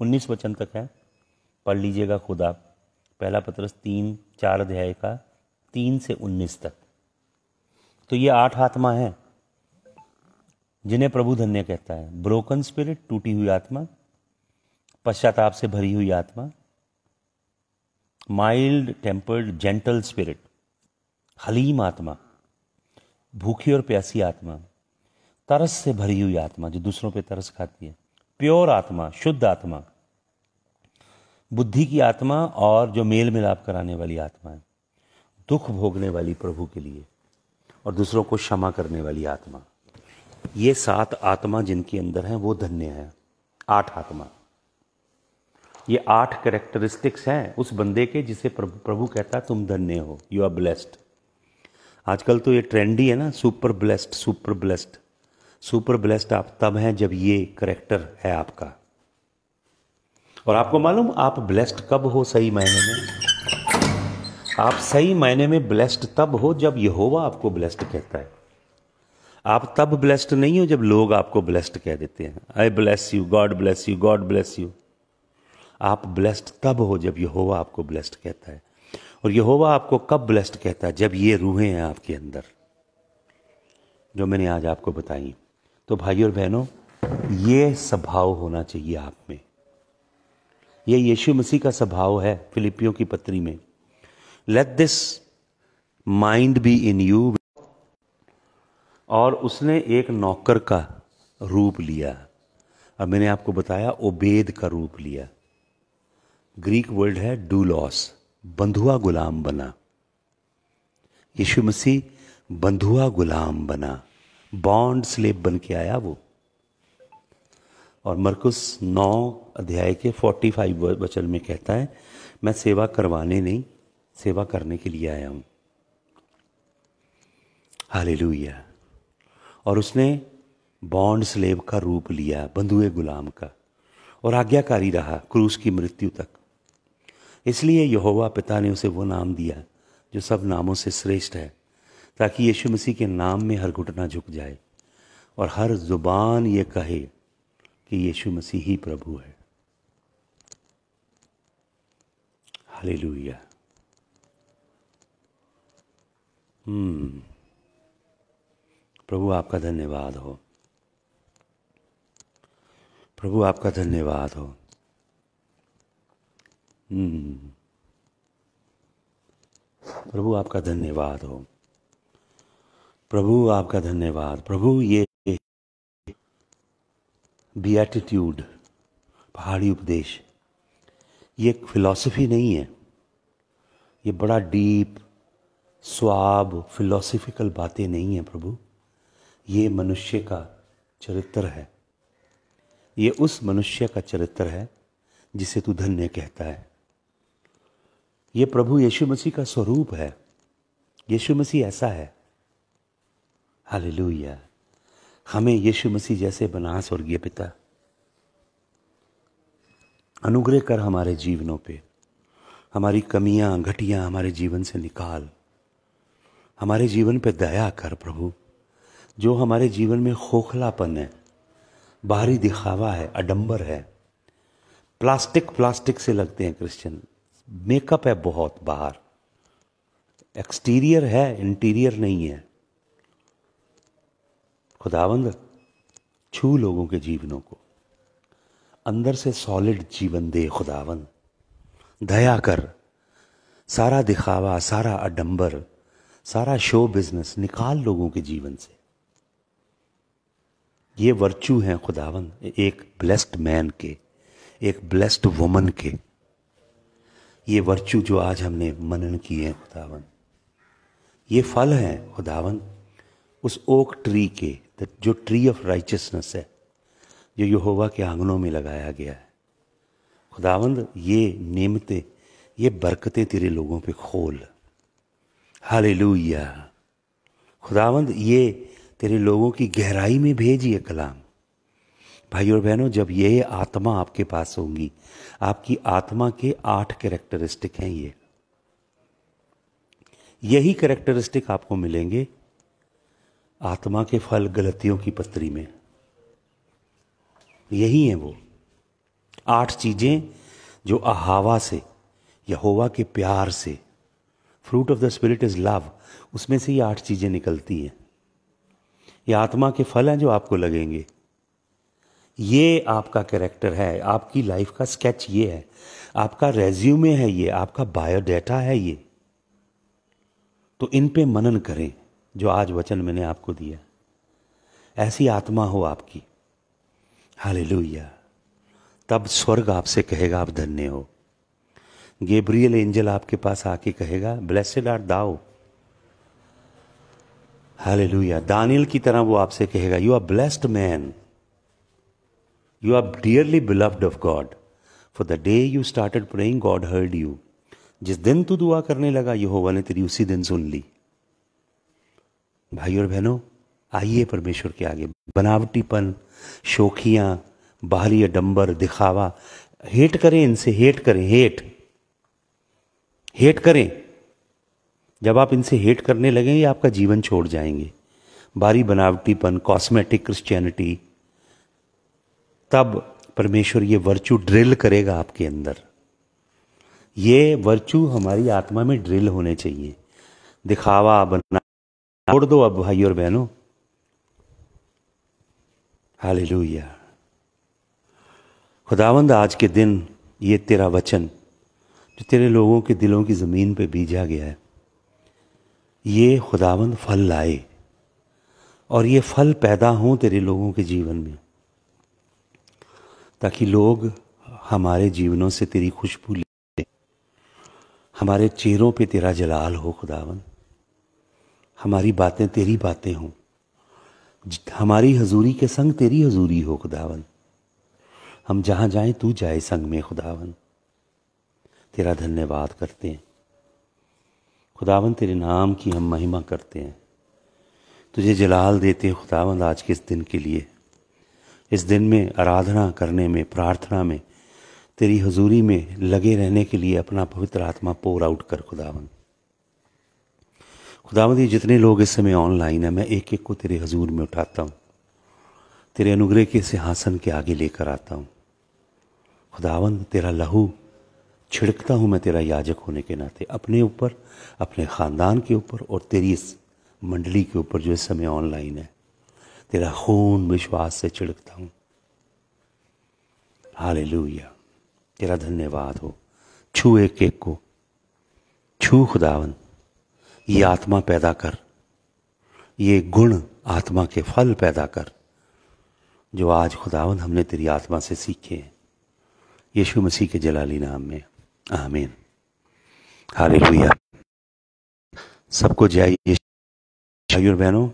उन्नीस वचन तक है पढ़ लीजिएगा खुद आप पहला पत्रस तीन चार अध्याय का तीन से उन्नीस तक तो ये आठ आत्मा है जिन्हें प्रभु धन्य कहता है ब्रोकन स्पिरिट टूटी हुई आत्मा पश्चाताप से भरी हुई आत्मा माइल्ड टेम्पर्ड जेंटल स्पिरिट हलीम आत्मा भूखी और प्यासी आत्मा तरस से भरी हुई आत्मा जो दूसरों पे तरस खाती है प्योर आत्मा शुद्ध आत्मा बुद्धि की आत्मा और जो मेल मिलाप कराने वाली आत्मा है दुख भोगने वाली प्रभु के लिए और दूसरों को क्षमा करने वाली आत्मा ये सात आत्मा जिनके अंदर हैं वो धन्य है आठ आत्मा ये आठ करेक्टरिस्टिक्स हैं उस बंदे के जिसे प्रभु प्रभु कहता तुम धन्य हो यू आर ब्लेस्ड आजकल तो ये ट्रेंडी है ना super blessed super blessed super blessed आप तब हैं जब ये करेक्टर है आपका और आपको मालूम आप ब्लेस्ड कब हो सही मायने में आप सही मायने में ब्लेस्ड तब हो जब यहोवा आपको ब्लेस्ड कहता है आप तब ब्लेस्ड नहीं हो जब लोग आपको ब्लेस्ड कह देते हैं I bless you God bless you God bless you आप ब्लेस्ड तब हो जब यहोवा आपको ब्लेस्ड कहता है और यहोवा आपको कब ब्लेस्ड कहता है जब ये रूहें हैं आपके अंदर जो मैंने आज आपको बताई तो भाई और बहनों ये स्वभाव होना चाहिए आप में ये यीशु मसीह का स्वभाव है फिलिपियों की पत्री में let this mind be in you और उसने एक नौकर का रूप लिया और मैंने आपको बताया ओबेद का रूप लिया ग्रीक वर्ड है डूलॉस बंधुआ गुलाम बना यीशु मसीह बंधुआ गुलाम बना बॉन्ड स्लेब बन के आया वो और मरकुस नौ अध्याय के फोर्टी फाइव वचन में कहता है मैं सेवा करवाने नहीं सेवा करने के लिए आया हूँ हाल और उसने बॉन्ड स्लेव का रूप लिया बंधुए गुलाम का और आज्ञाकारी रहा क्रूस की मृत्यु तक इसलिए यहोवा पिता ने उसे वो नाम दिया जो सब नामों से श्रेष्ठ है ताकि यीशु मसीह के नाम में हर घुटना झुक जाए और हर जुबान ये कहे कि यीशु मसीह ही प्रभु है हालेलुया हम्म प्रभु आपका धन्यवाद हो प्रभु आपका धन्यवाद हो हम्म। प्रभु आपका धन्यवाद हो प्रभु आपका धन्यवाद प्रभु ये बीएटीट्यूड पहाड़ी उपदेश ये एक फिलॉसफी नहीं है ये बड़ा डीप स्वाब फिलॉसफिकल बातें नहीं है प्रभु ये मनुष्य का चरित्र है ये उस मनुष्य का चरित्र है जिसे तू धन्य कहता है ये प्रभु यीशु मसीह का स्वरूप है यीशु मसीह ऐसा है हालेलुया हमें यीशु मसीह जैसे बना स्वर्गीय पिता अनुग्रह कर हमारे जीवनों पे हमारी कमियां घटियां हमारे जीवन से निकाल हमारे जीवन पे दया कर प्रभु जो हमारे जीवन में खोखलापन है बाहरी दिखावा है अडंबर है प्लास्टिक प्लास्टिक से लगते हैं क्रिश्चियन मेकअप है बहुत बाहर एक्सटीरियर है इंटीरियर नहीं है खुदावंद छू लोगों के जीवनों को अंदर से सॉलिड जीवन दे खुदावन दया कर सारा दिखावा सारा अडंबर सारा शो बिजनेस निकाल लोगों के जीवन से ये वर्चू हैं खुदावन एक ब्लेस्ड मैन के एक ब्लेस्ड वुमन के ये वर्चू जो आज हमने मनन किए हैं खुदावन ये फल हैं खुदावन उस ओक ट्री के जो ट्री ऑफ राइचसनेस है जो यहोवा के आंगनों में लगाया गया है खुदावंद ये नेमते ये बरकतें तेरे लोगों पे खोल हाले खुदावंद ये तेरे लोगों की गहराई में भेज ये कलाम भाई और बहनों जब ये आत्मा आपके पास होंगी आपकी आत्मा के आठ कैरेक्टरिस्टिक हैं ये यही कैरेक्टरिस्टिक आपको मिलेंगे आत्मा के फल गलतियों की पत्री में यही है वो आठ चीजें जो अहावा से यहोवा के प्यार से fruit of the spirit is love उसमें से ये आठ चीजें निकलती हैं ये आत्मा के फल हैं जो आपको लगेंगे ये आपका कैरेक्टर है आपकी लाइफ का स्केच ये है आपका रेज्यूमे है ये आपका बायोडाटा है ये तो इन पे मनन करें जो आज वचन मैंने आपको दिया ऐसी आत्मा हो आपकी हाल तब स्वर्ग आपसे कहेगा आप धन्य हो गेब्रियल एंजल आपके पास आके कहेगा blessed are thou hallelujah Daniel की तरह वो आपसे कहेगा you are blessed man you are dearly beloved of God for the day you started praying God heard you जिस दिन तू दुआ करने लगा हो ने तेरी उसी दिन सुन ली भाई और बहनों आइए परमेश्वर के आगे बनावटीपन शोखियाँ बाहरी डंबर दिखावा हेट करें इनसे हेट करें हेट हेट करें जब आप इनसे हेट करने लगेंगे आपका जीवन छोड़ जाएंगे बारी बनावटीपन कॉस्मेटिक क्रिश्चियनिटी तब परमेश्वर ये वर्चू ड्रिल करेगा आपके अंदर ये वर्चू हमारी आत्मा में ड्रिल होने चाहिए दिखावा बना छोड़ दो अब भाई और बहनों हाल खुदावंद आज के दिन ये तेरा वचन जो तेरे लोगों के दिलों की ज़मीन पे बीजा गया है ये खुदावंद फल लाए और ये फल पैदा हों तेरे लोगों के जीवन में ताकि लोग हमारे जीवनों से तेरी खुशबू ले हमारे चेहरों पे तेरा जलाल हो खुदावंद हमारी बातें तेरी बातें हों हमारी हजूरी के संग तेरी हजूरी हो खुदावन हम जहाँ जाएं तू जाए संग में खुदावन तेरा धन्यवाद करते हैं खुदावन तेरे नाम की हम महिमा करते हैं तुझे जलाल देते हैं खुदावन आज के इस दिन के लिए इस दिन में आराधना करने में प्रार्थना में तेरी हजूरी में लगे रहने के लिए अपना पवित्र आत्मा पोर आउट कर खुदावन खुदावंद ये जितने लोग इस समय ऑनलाइन है मैं एक एक को तेरे हजूर में उठाता हूँ तेरे अनुग्रह के सिंहासन के आगे लेकर आता हूँ खुदावंद तेरा लहू छिड़कता हूँ मैं तेरा याजक होने के नाते अपने ऊपर अपने ख़ानदान के ऊपर और तेरी इस मंडली के ऊपर जो इस समय ऑनलाइन है तेरा खून विश्वास से छिड़कता हूँ हाल तेरा धन्यवाद हो छू एक एक को छू खुदावंद ये आत्मा पैदा कर ये गुण आत्मा के फल पैदा कर जो आज खुदावन हमने तेरी आत्मा से सीखे हैं यीशु मसीह के जलाली नाम में आमीन हाले भैया सबको जय भाइयों बहनों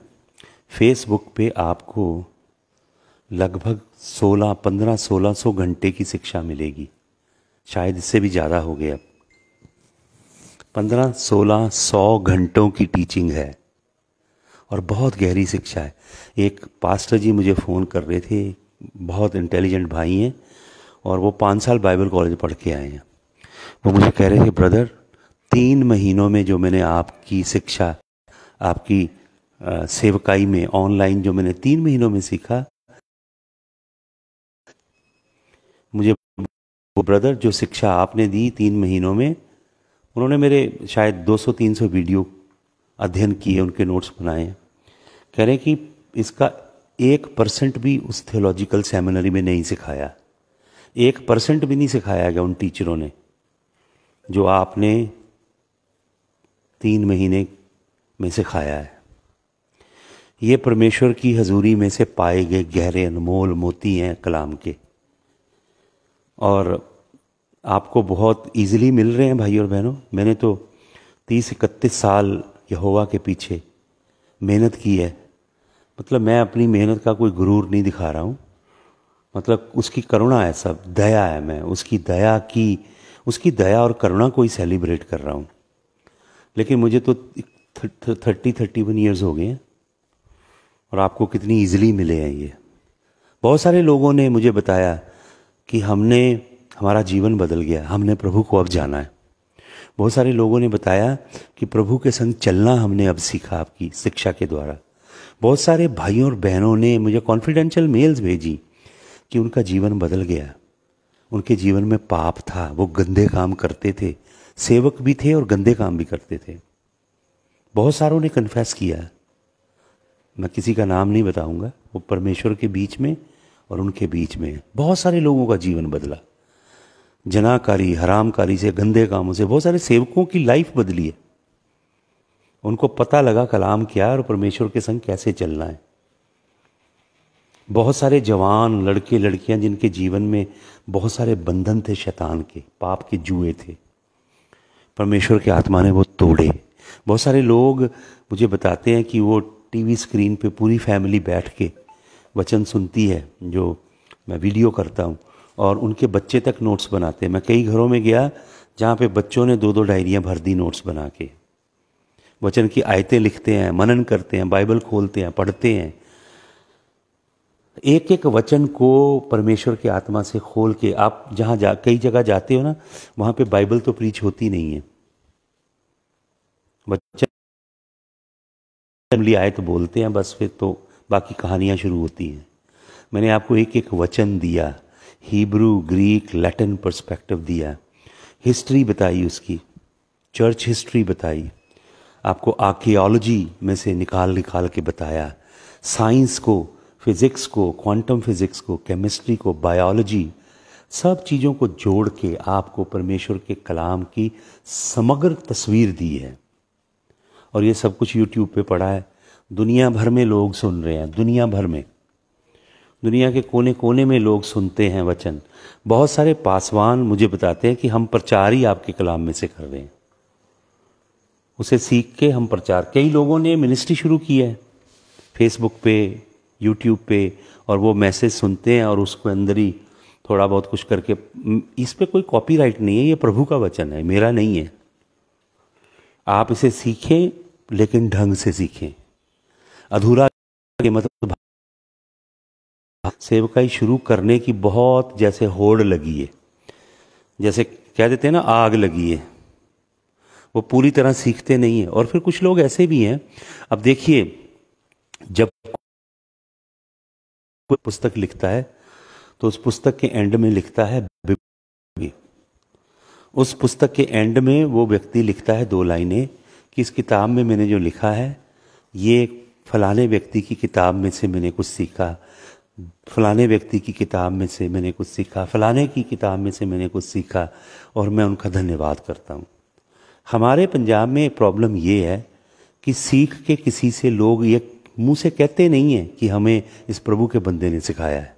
फेसबुक पे आपको लगभग 16 15 1600 घंटे की शिक्षा मिलेगी शायद इससे भी ज़्यादा हो गए अब पंद्रह सोलह सौ घंटों की टीचिंग है और बहुत गहरी शिक्षा है एक पास्टर जी मुझे फ़ोन कर रहे थे बहुत इंटेलिजेंट भाई हैं और वो पाँच साल बाइबल कॉलेज पढ़ के आए हैं वो मुझे कह रहे थे ब्रदर तीन महीनों में जो मैंने आपकी शिक्षा आपकी सेवकाई में ऑनलाइन जो मैंने तीन महीनों में सीखा मुझे वो ब्रदर जो शिक्षा आपने दी तीन महीनों में उन्होंने मेरे शायद 200-300 वीडियो अध्ययन किए उनके नोट्स बनाए कह रहे कि इसका एक परसेंट भी उस थियोलॉजिकल सेमिनरी में नहीं सिखाया एक परसेंट भी नहीं सिखाया गया उन टीचरों ने जो आपने तीन महीने में सिखाया है ये परमेश्वर की हजूरी में से पाए गए गहरे अनमोल मोती हैं कलाम के और आपको बहुत इजीली मिल रहे हैं भाई और बहनों मैंने तो तीस इकतीस साल यहोवा के पीछे मेहनत की है मतलब मैं अपनी मेहनत का कोई गुरूर नहीं दिखा रहा हूँ मतलब उसकी करुणा है सब दया है मैं उसकी दया की उसकी दया और करुणा को ही सेलिब्रेट कर रहा हूँ लेकिन मुझे तो थर्टी थर्टी वन ईयर्स हो गए हैं और आपको कितनी ईजिली मिले हैं ये बहुत सारे लोगों ने मुझे बताया कि हमने हमारा जीवन बदल गया हमने प्रभु को अब जाना है बहुत सारे लोगों ने बताया कि प्रभु के संग चलना हमने अब सीखा आपकी शिक्षा के द्वारा बहुत सारे भाइयों और बहनों ने मुझे कॉन्फिडेंशियल मेल्स भेजी कि उनका जीवन बदल गया उनके जीवन में पाप था वो गंदे काम करते थे सेवक भी थे और गंदे काम भी करते थे बहुत सारों ने कन्फेस किया मैं किसी का नाम नहीं बताऊंगा वो परमेश्वर के बीच में और उनके बीच में बहुत सारे लोगों का जीवन बदला जनाकारी हरामकारी से गंदे कामों से बहुत सारे सेवकों की लाइफ बदली है उनको पता लगा कलाम क्या है और परमेश्वर के संग कैसे चलना है बहुत सारे जवान लड़के लड़कियां जिनके जीवन में बहुत सारे बंधन थे शैतान के पाप के जुए थे परमेश्वर के आत्मा ने वो तोड़े बहुत सारे लोग मुझे बताते हैं कि वो टीवी स्क्रीन पे पूरी फैमिली बैठ के वचन सुनती है जो मैं वीडियो करता हूँ और उनके बच्चे तक नोट्स बनाते मैं कई घरों में गया जहाँ पे बच्चों ने दो दो डायरियाँ भर दी नोट्स बना के वचन की आयतें लिखते हैं मनन करते हैं बाइबल खोलते हैं पढ़ते हैं एक एक वचन को परमेश्वर के आत्मा से खोल के आप जहाँ जा कई जगह जाते हो ना वहाँ पे बाइबल तो प्रीच होती नहीं है वचन आए तो बोलते हैं बस फिर तो बाकी कहानियाँ शुरू होती हैं मैंने आपको एक एक वचन दिया हीब्रू ग्रीक लैटिन पर्सपेक्टिव दिया हिस्ट्री बताई उसकी चर्च हिस्ट्री बताई आपको आर्कियोलॉजी में से निकाल निकाल के बताया साइंस को फिज़िक्स को क्वांटम फिज़िक्स को केमिस्ट्री को बायोलॉजी सब चीज़ों को जोड़ के आपको परमेश्वर के कलाम की समग्र तस्वीर दी है और ये सब कुछ यूट्यूब पे पढ़ा है दुनिया भर में लोग सुन रहे हैं दुनिया भर में दुनिया के कोने कोने में लोग सुनते हैं वचन बहुत सारे पासवान मुझे बताते हैं कि हम प्रचार ही आपके कलाम में से कर रहे हैं उसे सीख के हम प्रचार कई लोगों ने मिनिस्ट्री शुरू की है फेसबुक पे यूट्यूब पे और वो मैसेज सुनते हैं और उसको अंदर ही थोड़ा बहुत कुछ करके इस पर कोई कॉपी नहीं है ये प्रभु का वचन है मेरा नहीं है आप इसे सीखें लेकिन ढंग से सीखें अधूरा के मतलब सेवकाई शुरू करने की बहुत जैसे होड़ लगी है जैसे कह देते हैं ना आग लगी है वो पूरी तरह सीखते नहीं है और फिर कुछ लोग ऐसे भी हैं अब देखिए जब कोई पुस्तक लिखता है तो उस पुस्तक के एंड में लिखता है उस पुस्तक के एंड में वो व्यक्ति लिखता है दो लाइनें कि इस किताब में मैंने जो लिखा है ये फलाने व्यक्ति की किताब में से मैंने कुछ सीखा फलाने व्यक्ति की किताब में से मैंने कुछ सीखा फलाने की किताब में से मैंने कुछ सीखा और मैं उनका धन्यवाद करता हूँ हमारे पंजाब में प्रॉब्लम ये है कि सीख के किसी से लोग ये मुंह से कहते नहीं हैं कि हमें इस प्रभु के बंदे ने सिखाया है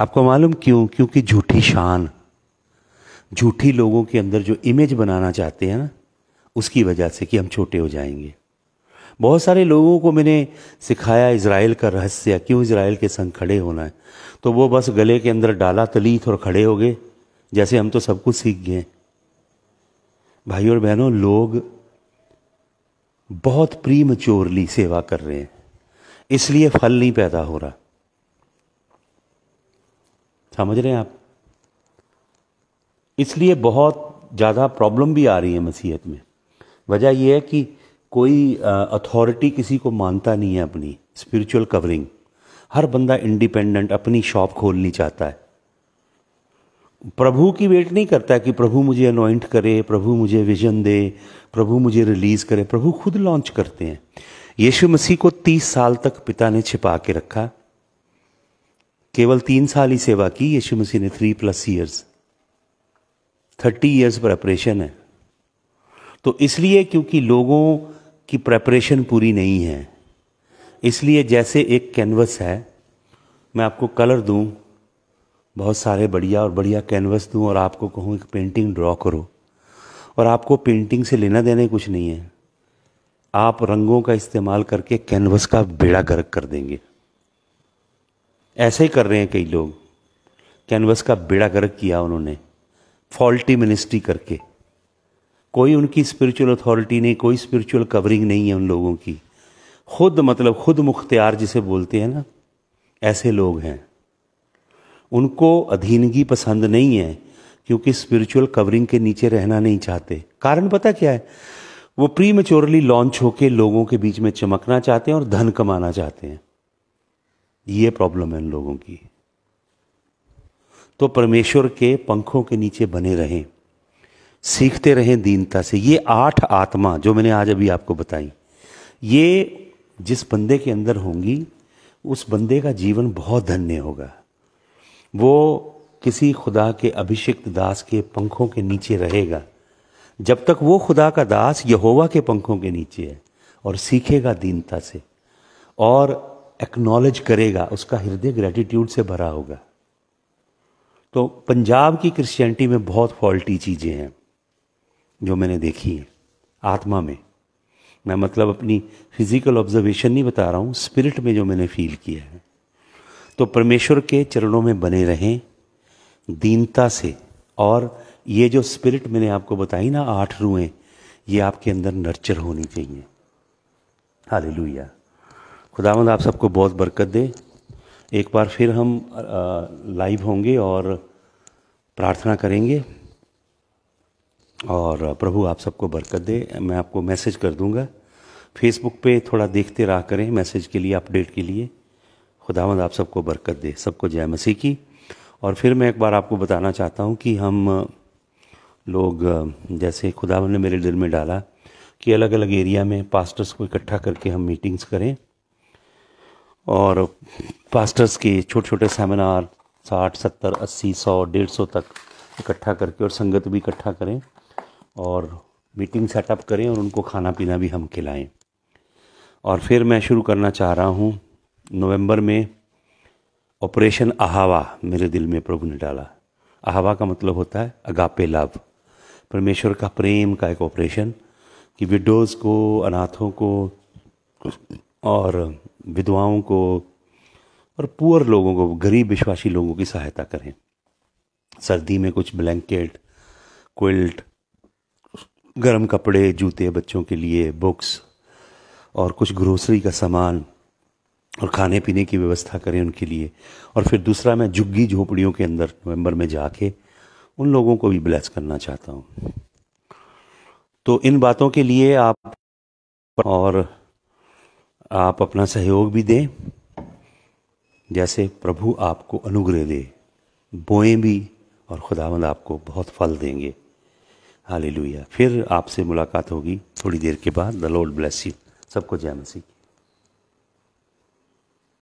आपको मालूम क्यों क्योंकि झूठी शान झूठी लोगों के अंदर जो इमेज बनाना चाहते हैं ना उसकी वजह से कि हम छोटे हो जाएंगे बहुत सारे लोगों को मैंने सिखाया इसराइल का रहस्य क्यों इसराइल के संग खड़े होना है तो वो बस गले के अंदर डाला तलीथ और खड़े हो गए जैसे हम तो सब कुछ सीख गए भाई और बहनों लोग बहुत प्रीम चोरली सेवा कर रहे हैं इसलिए फल नहीं पैदा हो रहा समझ रहे हैं आप इसलिए बहुत ज़्यादा प्रॉब्लम भी आ रही है मसीहत में वजह यह है कि कोई अथॉरिटी किसी को मानता नहीं है अपनी स्पिरिचुअल कवरिंग हर बंदा इंडिपेंडेंट अपनी शॉप खोलनी चाहता है प्रभु की वेट नहीं करता है कि प्रभु मुझे अनोइंट करे प्रभु मुझे विजन दे प्रभु मुझे रिलीज़ करे प्रभु खुद लॉन्च करते हैं यीशु मसीह को तीस साल तक पिता ने छिपा के रखा केवल तीन साल ही सेवा की यीशु मसीह ने three plus years thirty years operation है तो इसलिए क्योंकि लोगों कि प्रेपरेशन पूरी नहीं है इसलिए जैसे एक कैनवस है मैं आपको कलर दूं बहुत सारे बढ़िया और बढ़िया कैनवस दूं और आपको कहूँ एक पेंटिंग ड्रॉ करो और आपको पेंटिंग से लेना देना कुछ नहीं है आप रंगों का इस्तेमाल करके कैनवस का बेड़ा गर्क कर देंगे ऐसे ही कर रहे हैं कई लोग कैनवस का बेड़ा गर्क किया उन्होंने फॉल्टी मिनिस्ट्री करके कोई उनकी स्पिरिचुअल अथॉरिटी नहीं कोई स्पिरिचुअल कवरिंग नहीं है उन लोगों की खुद मतलब खुद मुख्तियार जिसे बोलते हैं ना ऐसे लोग हैं उनको अधीनगी पसंद नहीं है क्योंकि स्पिरिचुअल कवरिंग के नीचे रहना नहीं चाहते कारण पता क्या है वो प्री मेच्योरली लॉन्च होके लोगों के बीच में चमकना चाहते हैं और धन कमाना चाहते हैं ये प्रॉब्लम है उन लोगों की तो परमेश्वर के पंखों के नीचे बने रहें सीखते रहें दीनता से ये आठ आत्मा जो मैंने आज अभी आपको बताई ये जिस बंदे के अंदर होंगी उस बंदे का जीवन बहुत धन्य होगा वो किसी खुदा के अभिषिक्त दास के पंखों के नीचे रहेगा जब तक वो खुदा का दास यहोवा के पंखों के नीचे है और सीखेगा दीनता से और एक्नॉलेज करेगा उसका हृदय ग्रेटिट्यूड से भरा होगा तो पंजाब की क्रिश्चियनिटी में बहुत फॉल्टी चीज़ें हैं जो मैंने देखी है आत्मा में मैं मतलब अपनी फिज़िकल ऑब्जर्वेशन नहीं बता रहा हूँ स्पिरिट में जो मैंने फील किया है तो परमेश्वर के चरणों में बने रहें दीनता से और ये जो स्पिरिट मैंने आपको बताई ना आठ रूएँ ये आपके अंदर नर्चर होनी चाहिए हाल लुया खुदावंद आप सबको बहुत बरकत दे एक बार फिर हम लाइव होंगे और प्रार्थना करेंगे और प्रभु आप सबको बरकत दे मैं आपको मैसेज कर दूंगा फेसबुक पे थोड़ा देखते रहा करें मैसेज के लिए अपडेट के लिए खुदावंद आप सबको बरकत दे सबको जय मसीह की और फिर मैं एक बार आपको बताना चाहता हूँ कि हम लोग जैसे खुदावंद ने मेरे दिल में डाला कि अलग अलग एरिया में पास्टर्स को इकट्ठा करके हम मीटिंग्स करें और पास्टर्स के छोटे छोटे सेमिनार साठ सत्तर अस्सी सौ डेढ़ सौ तक इकट्ठा करके और संगत भी इकट्ठा करें और मीटिंग सेटअप करें और उनको खाना पीना भी हम खिलाएं और फिर मैं शुरू करना चाह रहा हूँ नवंबर में ऑपरेशन अहावा मेरे दिल में प्रभु ने डाला अहावा का मतलब होता है अगापे लाभ परमेश्वर का प्रेम का एक ऑपरेशन कि विडोज़ को अनाथों को और विधवाओं को और पुअर लोगों को गरीब विश्वासी लोगों की सहायता करें सर्दी में कुछ ब्लैंकेट क्विल्ट गर्म कपड़े जूते बच्चों के लिए बुक्स और कुछ ग्रोसरी का सामान और खाने पीने की व्यवस्था करें उनके लिए और फिर दूसरा मैं झुग्गी झोपड़ियों के अंदर नवंबर में जाके उन लोगों को भी ब्लेस करना चाहता हूँ तो इन बातों के लिए आप और आप अपना सहयोग भी दें जैसे प्रभु आपको अनुग्रह दे बोएं भी और खुदावंद आपको बहुत फल देंगे हालेलुया फिर आपसे मुलाकात होगी थोड़ी देर के बाद द लॉर्ड ब्लेस यू सबको जय मसीह